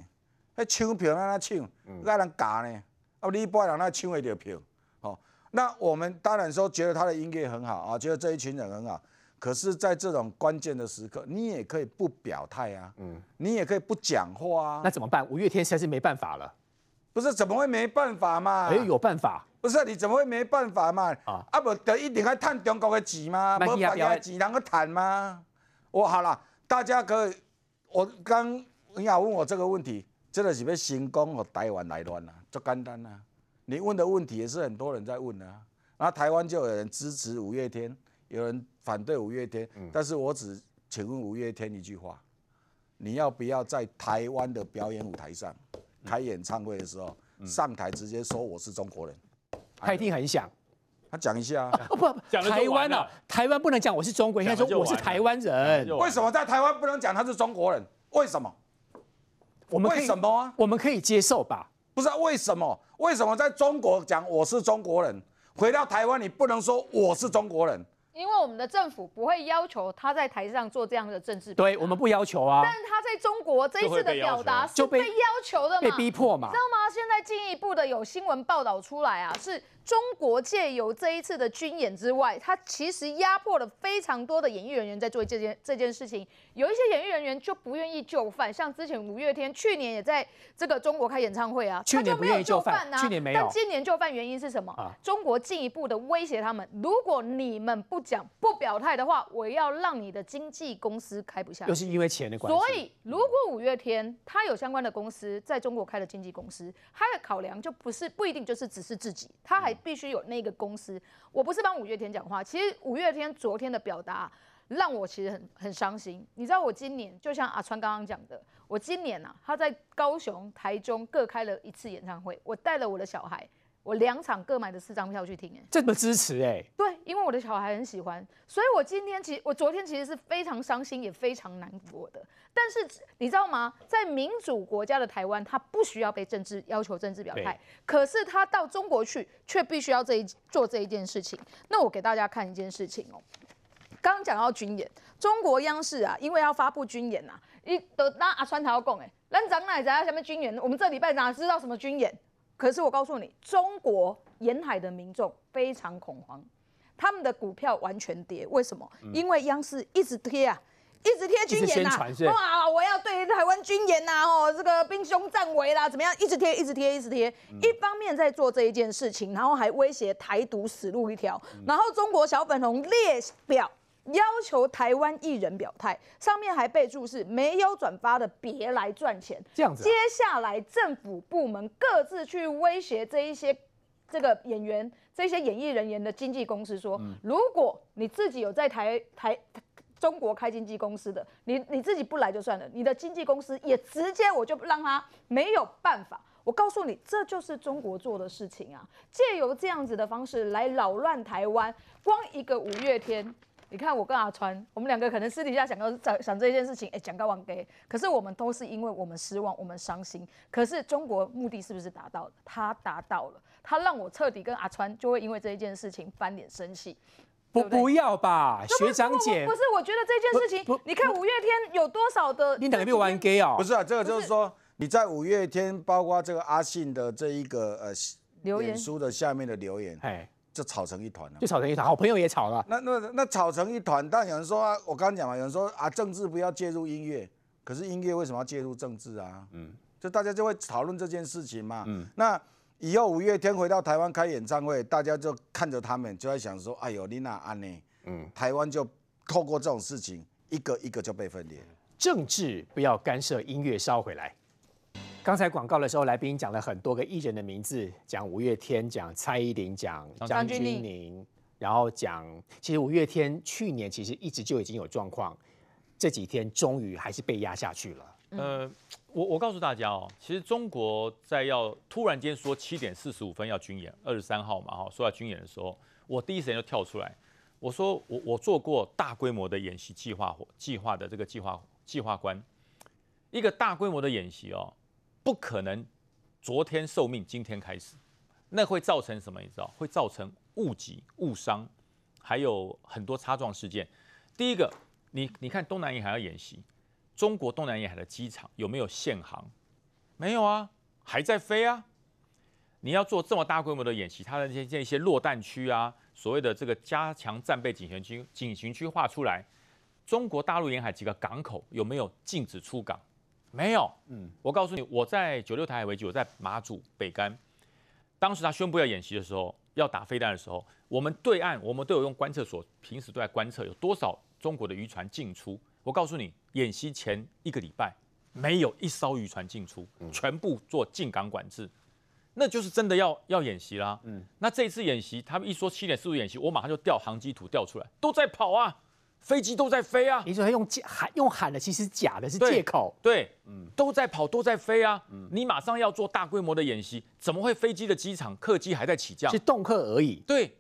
那抢票哪能抢？哪能夹呢？啊，你一般人哪抢会着票？哦，那我们当然说觉得他的音乐很好啊，觉得这一群人很好。可是，在这种关键的时刻，你也可以不表态啊，嗯，你也可以不讲话啊。那怎么办？五月天实在是没办法了。不是怎么会没办法嘛？哎，有办法。不是你怎么会没办法嘛？啊啊不得一点爱探中国的钱嘛？不谈个钱，哪个谈嘛？我好了，大家可以，我刚你啊问我这个问题，真的是是成功和台湾来乱啊，就简单啊。你问的问题也是很多人在问啊。然后台湾就有人支持五月天，有人反对五月天。但是我只请问五月天一句话，你要不要在台湾的表演舞台上？开演唱会的时候，上台直接说我是中国人，他一定很想。他讲一下啊，不，台湾啊，台湾不能讲我是中国人，应该说我是台湾人。为什么在台湾不能讲他是中国人？为什么？我们为什么？啊？我们可以接受吧？不知道为什么？为什么在中国讲我是中国人，回到台湾你不能说我是中国人？因为我们的政府不会要求他在台上做这样的政治，对我们不要求啊。但是，他在中国这一次的表达是被要求的，被逼迫嘛，知道吗？现在进一步的有新闻报道出来啊，是。中国借由这一次的军演之外，他其实压迫了非常多的演艺人员在做这件这件事情。有一些演艺人员就不愿意就范，像之前五月天去年也在这个中国开演唱会啊，他就没有就范啊。去年没有，但今年就范原因是什么？中国进一步的威胁他们，如果你们不讲不表态的话，我要让你的经纪公司开不下去。又是因为钱的关系。所以如果五月天他有相关的公司在中国开了经纪公司，他的考量就不是不一定就是只是自己，他还。必须有那个公司。我不是帮五月天讲话，其实五月天昨天的表达让我其实很很伤心。你知道我今年就像阿川刚刚讲的，我今年啊、他在高雄、台中各开了一次演唱会，我带了我的小孩。我两场各买的四张票去听，哎，这么支持哎？对，因为我的小孩很喜欢，所以我今天其实我昨天其实是非常伤心，也非常难过的。但是你知道吗？在民主国家的台湾，他不需要被政治要求政治表态，可是他到中国去却必须要这一做这一件事情。那我给大家看一件事情哦，刚讲到军演，中国央视啊，因为要发布军演呐，一都那阿川他要讲哎，人长那家在下么军演，我们这礼拜哪知道什么军演？可是我告诉你，中国沿海的民众非常恐慌，他们的股票完全跌。为什么？因为央视一直贴啊，一直贴军演呐，哇，我要对台湾军演呐，哦，这个兵凶战危啦，怎么样？一直贴，一直贴，一直贴。一方面在做这一件事情，然后还威胁台独死路一条，然后中国小粉红列表。要求台湾艺人表态，上面还备注是没有转发的别来赚钱。这样子，接下来政府部门各自去威胁这一些这个演员、这些演艺人员的经纪公司，说如果你自己有在台台中国开经纪公司的，你你自己不来就算了，你的经纪公司也直接我就让他没有办法。我告诉你，这就是中国做的事情啊，借由这样子的方式来扰乱台湾。光一个五月天。你看我跟阿川，我们两个可能私底下想到想想这件事情，哎，讲个玩 gay，可是我们都是因为我们失望，我们伤心。可是中国目的是不是达到了？他达到了，他让我彻底跟阿川就会因为这一件事情翻脸生气。不不要吧，学长姐不是，我觉得这件事情，你看五月天有多少的，你等没有玩 gay 哦。不是啊，这个就是说你在五月天，包括这个阿信的这一个呃留言书的下面的留言，就吵成一团了，就吵成一团，好朋友也吵了。那那那吵成一团，但有人说啊，我刚刚讲嘛，有人说啊，政治不要介入音乐，可是音乐为什么要介入政治啊？嗯，就大家就会讨论这件事情嘛。嗯，那以后五月天回到台湾开演唱会，大家就看着他们，就在想说，哎呦丽娜安妮，嗯，台湾就透过这种事情，一个一个就被分裂。政治不要干涉音乐，烧回来。刚才广告的时候，来宾讲了很多个艺人的名字，讲五月天，讲蔡依林，讲张君宁，然后讲，其实五月天去年其实一直就已经有状况，这几天终于还是被压下去了。呃，我我告诉大家哦，其实中国在要突然间说七点四十五分要军演，二十三号嘛哈，说要军演的时候，我第一时间就跳出来，我说我我做过大规模的演习计划，计划的这个计划计划官，一个大规模的演习哦。不可能，昨天受命，今天开始，那会造成什么？你知道，会造成误击、误伤，还有很多擦撞事件。第一个，你你看，东南沿海要演习，中国东南沿海的机场有没有限航？没有啊，还在飞啊。你要做这么大规模的演习，它的那那一些落弹区啊，所谓的这个加强战备警巡区、警巡区划出来，中国大陆沿海几个港口有没有禁止出港？没有，嗯，我告诉你，我在九六台海危机，我在马祖北干，当时他宣布要演习的时候，要打飞弹的时候，我们对岸我们都有用观测所，平时都在观测有多少中国的渔船进出。我告诉你，演习前一个礼拜，没有一艘渔船进出，全部做进港管制，那就是真的要要演习啦。嗯，那这一次演习，他们一说七点四度演习，我马上就调航机图调出来，都在跑啊。飞机都在飞啊！你说他用喊用喊的，其实假的是借口。对，嗯，都在跑都在飞啊！你马上要做大规模的演习，怎么会飞机的机场客机还在起降？是动客而已。对，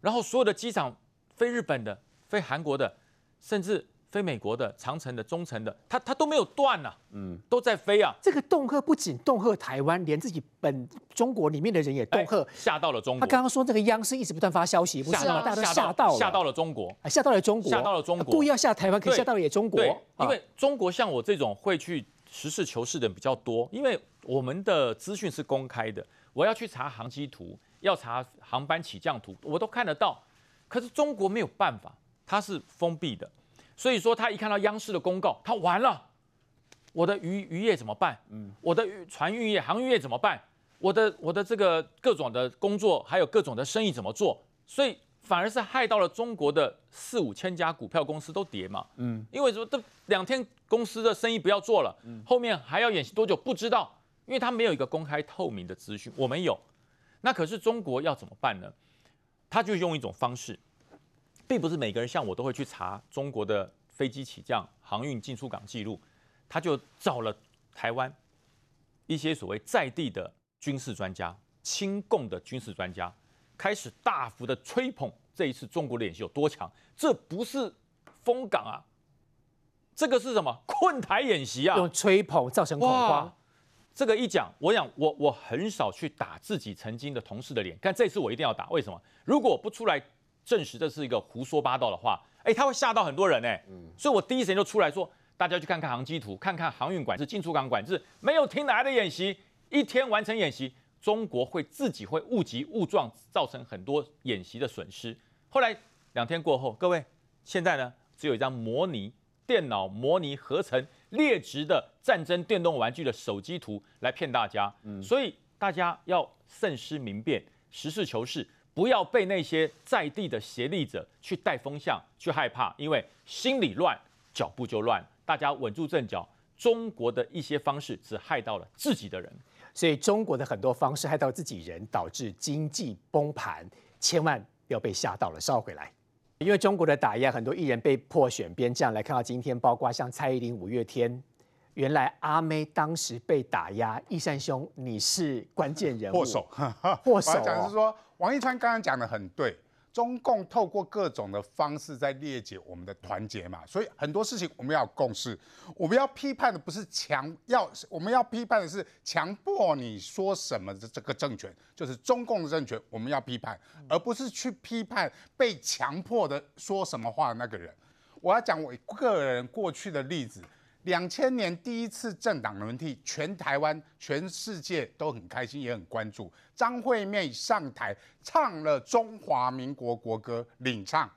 然后所有的机场飞日本的、飞韩国的，甚至。飞美国的、长城的、中程的，它它都没有断呢，嗯，都在飞啊。这个恫吓不仅恫吓台湾，连自己本中国里面的人也恫吓，吓到了中国。他刚刚说这个央视一直不断发消息，不是家都吓到了，吓到了中国，吓到了中国，吓到了中国，故意要吓台湾，可吓到了也中国。因为中国像我这种会去实事求是的人比较多，因为我们的资讯是公开的，我要去查航机图，要查航班起降图，我都看得到。可是中国没有办法，它是封闭的。所以说，他一看到央视的公告，他完了，我的渔渔业怎么办？嗯，我的船运业、航运业怎么办？我的我的这个各种的工作，还有各种的生意怎么做？所以反而是害到了中国的四五千家股票公司都跌嘛。嗯，因为说这两天公司的生意不要做了，后面还要演习多久不知道，因为他没有一个公开透明的资讯，我们有。那可是中国要怎么办呢？他就用一种方式。并不是每个人像我都会去查中国的飞机起降、航运进出港记录，他就找了台湾一些所谓在地的军事专家、亲共的军事专家，开始大幅的吹捧这一次中国的演习有多强。这不是封港啊，这个是什么 [LAUGHS] 困台演习啊？用吹捧造成恐慌。这个一讲，我想我我很少去打自己曾经的同事的脸，但这次我一定要打。为什么？如果不出来？证实这是一个胡说八道的话，哎，他会吓到很多人哎，所以我第一时间就出来说，大家去看看航机图，看看航运管制、进出港管制，没有听哪来的演习，一天完成演习，中国会自己会误击误撞，造成很多演习的损失。后来两天过后，各位现在呢，只有一张模拟电脑模拟合成劣质的战争电动玩具的手机图来骗大家，所以大家要慎思明辨，实事求是。不要被那些在地的协力者去带风向，去害怕，因为心里乱，脚步就乱。大家稳住阵脚。中国的一些方式只害到了自己的人，所以中国的很多方式害到自己人，导致经济崩盘。千万不要被吓到了，收回来。因为中国的打压，很多艺人被迫选边站。来看到今天，包括像蔡依林、五月天，原来阿妹当时被打压。易善兄，你是关键人物，祸 [LAUGHS] 首，祸首。讲是说。王一川刚刚讲的很对，中共透过各种的方式在裂解我们的团结嘛，所以很多事情我们要共识。我们要批判的不是强要，我们要批判的是强迫你说什么的这个政权，就是中共的政权，我们要批判，而不是去批判被强迫的说什么话的那个人。我要讲我个人过去的例子。两千年第一次政党轮替，全台湾、全世界都很开心，也很关注。张惠妹上台唱了中华民国国歌领唱，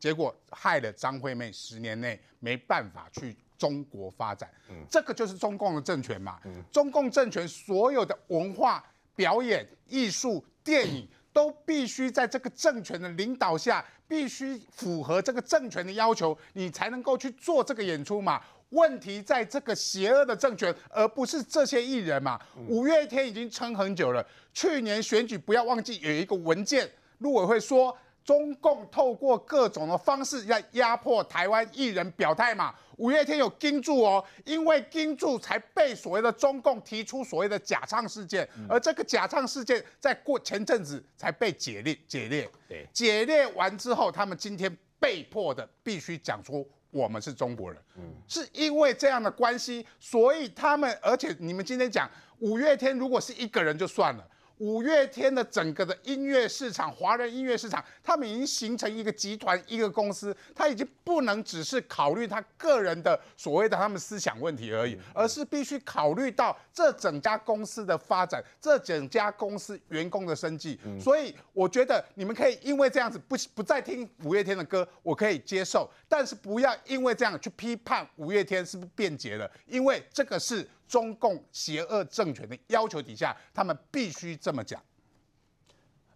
结果害了张惠妹十年内没办法去中国发展。嗯，这个就是中共的政权嘛。中共政权所有的文化表演、艺术、电影。都必须在这个政权的领导下，必须符合这个政权的要求，你才能够去做这个演出嘛？问题在这个邪恶的政权，而不是这些艺人嘛。五月天已经撑很久了，去年选举不要忘记有一个文件，陆委会说。中共透过各种的方式在压迫台湾艺人表态嘛？五月天有盯住哦，因为盯住才被所谓的中共提出所谓的假唱事件，而这个假唱事件在过前阵子才被解列解列。对，解列完之后，他们今天被迫的必须讲出我们是中国人。嗯，是因为这样的关系，所以他们，而且你们今天讲五月天如果是一个人就算了。五月天的整个的音乐市场，华人音乐市场，他们已经形成一个集团，一个公司，他已经不能只是考虑他个人的所谓的他们思想问题而已，而是必须考虑到这整家公司的发展，这整家公司员工的生计。所以，我觉得你们可以因为这样子不不再听五月天的歌，我可以接受，但是不要因为这样去批判五月天是不便捷的，因为这个是。中共邪恶政权的要求底下，他们必须这么讲。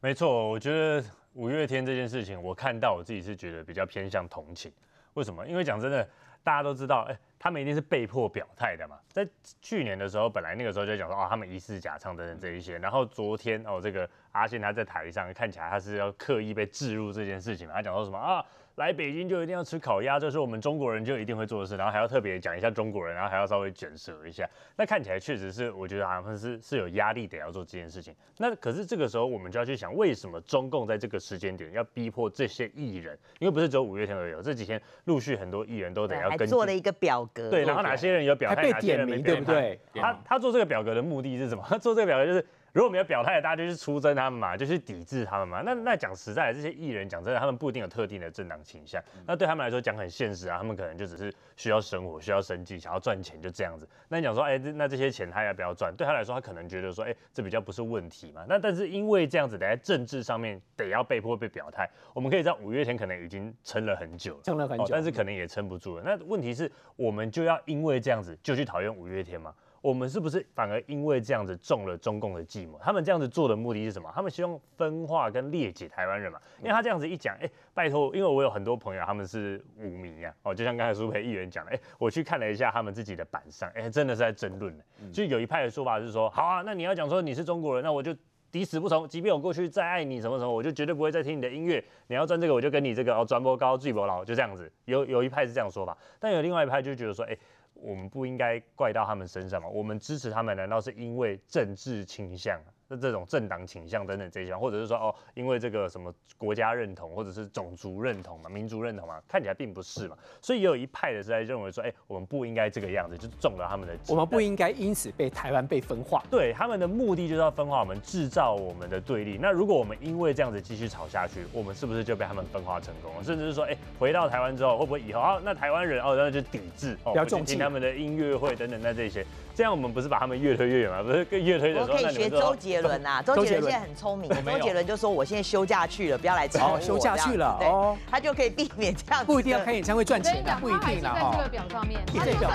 没错，我觉得五月天这件事情，我看到我自己是觉得比较偏向同情。为什么？因为讲真的，大家都知道，哎，他们一定是被迫表态的嘛。在去年的时候，本来那个时候就讲说，哦，他们疑似假唱等等这一些。然后昨天哦，这个阿信他在台上看起来他是要刻意被置入这件事情嘛，他讲说什么啊？来北京就一定要吃烤鸭，这是我们中国人就一定会做的事。然后还要特别讲一下中国人，然后还要稍微卷舌一下。那看起来确实是，我觉得好像是是有压力得要做这件事情。那可是这个时候我们就要去想，为什么中共在这个时间点要逼迫这些艺人？因为不是只有五月天而已，这几天陆续很多艺人都得要。跟做了一个表格，对，然后哪些人有表态，哪些人没表态，对不对？他他做这个表格的目的是什么？[LAUGHS] 他做这个表格就是。如果没有表态，大家就去出征他们嘛，就去抵制他们嘛。那那讲实在的，这些艺人讲真的，他们不一定有特定的政党倾向。那对他们来说，讲很现实啊，他们可能就只是需要生活，需要生计，想要赚钱就这样子。那你讲说，哎，那这些钱他要不要赚？对他来说，他可能觉得说，哎，这比较不是问题嘛。那但是因为这样子，得在政治上面得要被迫被表态。我们可以在五月天可能已经撑了很久，撑了很久，但是可能也撑不住了。那问题是，我们就要因为这样子就去讨厌五月天吗？我们是不是反而因为这样子中了中共的计谋？他们这样子做的目的是什么？他们希望分化跟裂解台湾人嘛？因为他这样子一讲，哎，拜托，因为我有很多朋友他们是武迷一哦，就像刚才苏培议员讲的，哎，我去看了一下他们自己的板上，哎，真的是在争论呢。就有一派的说法是说，好啊，那你要讲说你是中国人，那我就抵死不从，即便我过去再爱你什么什么，我就绝对不会再听你的音乐。你要转这个，我就跟你这个哦，转播高，自博老，就这样子。有有一派是这样说法，但有另外一派就觉得说，哎。我们不应该怪到他们身上吗？我们支持他们，难道是因为政治倾向？这种政党倾向等等这些，或者是说哦，因为这个什么国家认同，或者是种族认同嘛、民族认同嘛，看起来并不是嘛。所以也有一派的是在认为说，哎，我们不应该这个样子，就中了他们的。我们不应该因此被台湾被分化。对，他们的目的就是要分化我们，制造我们的对立。那如果我们因为这样子继续吵下去，我们是不是就被他们分化成功了？甚至是说，哎，回到台湾之后，会不会以后啊，那台湾人哦，那就抵制哦，不要听他们的音乐会等等那这些。这样我们不是把他们越推越远吗？不是越推越远？我可以学周杰伦呐。周杰伦现在很聪明，周杰伦就说：“我现在休假去了，不要来催我。”休假去了，对，他就可以避免这样子。不一定要开演唱会赚钱的，不一定啦。在这个表上面，这个表。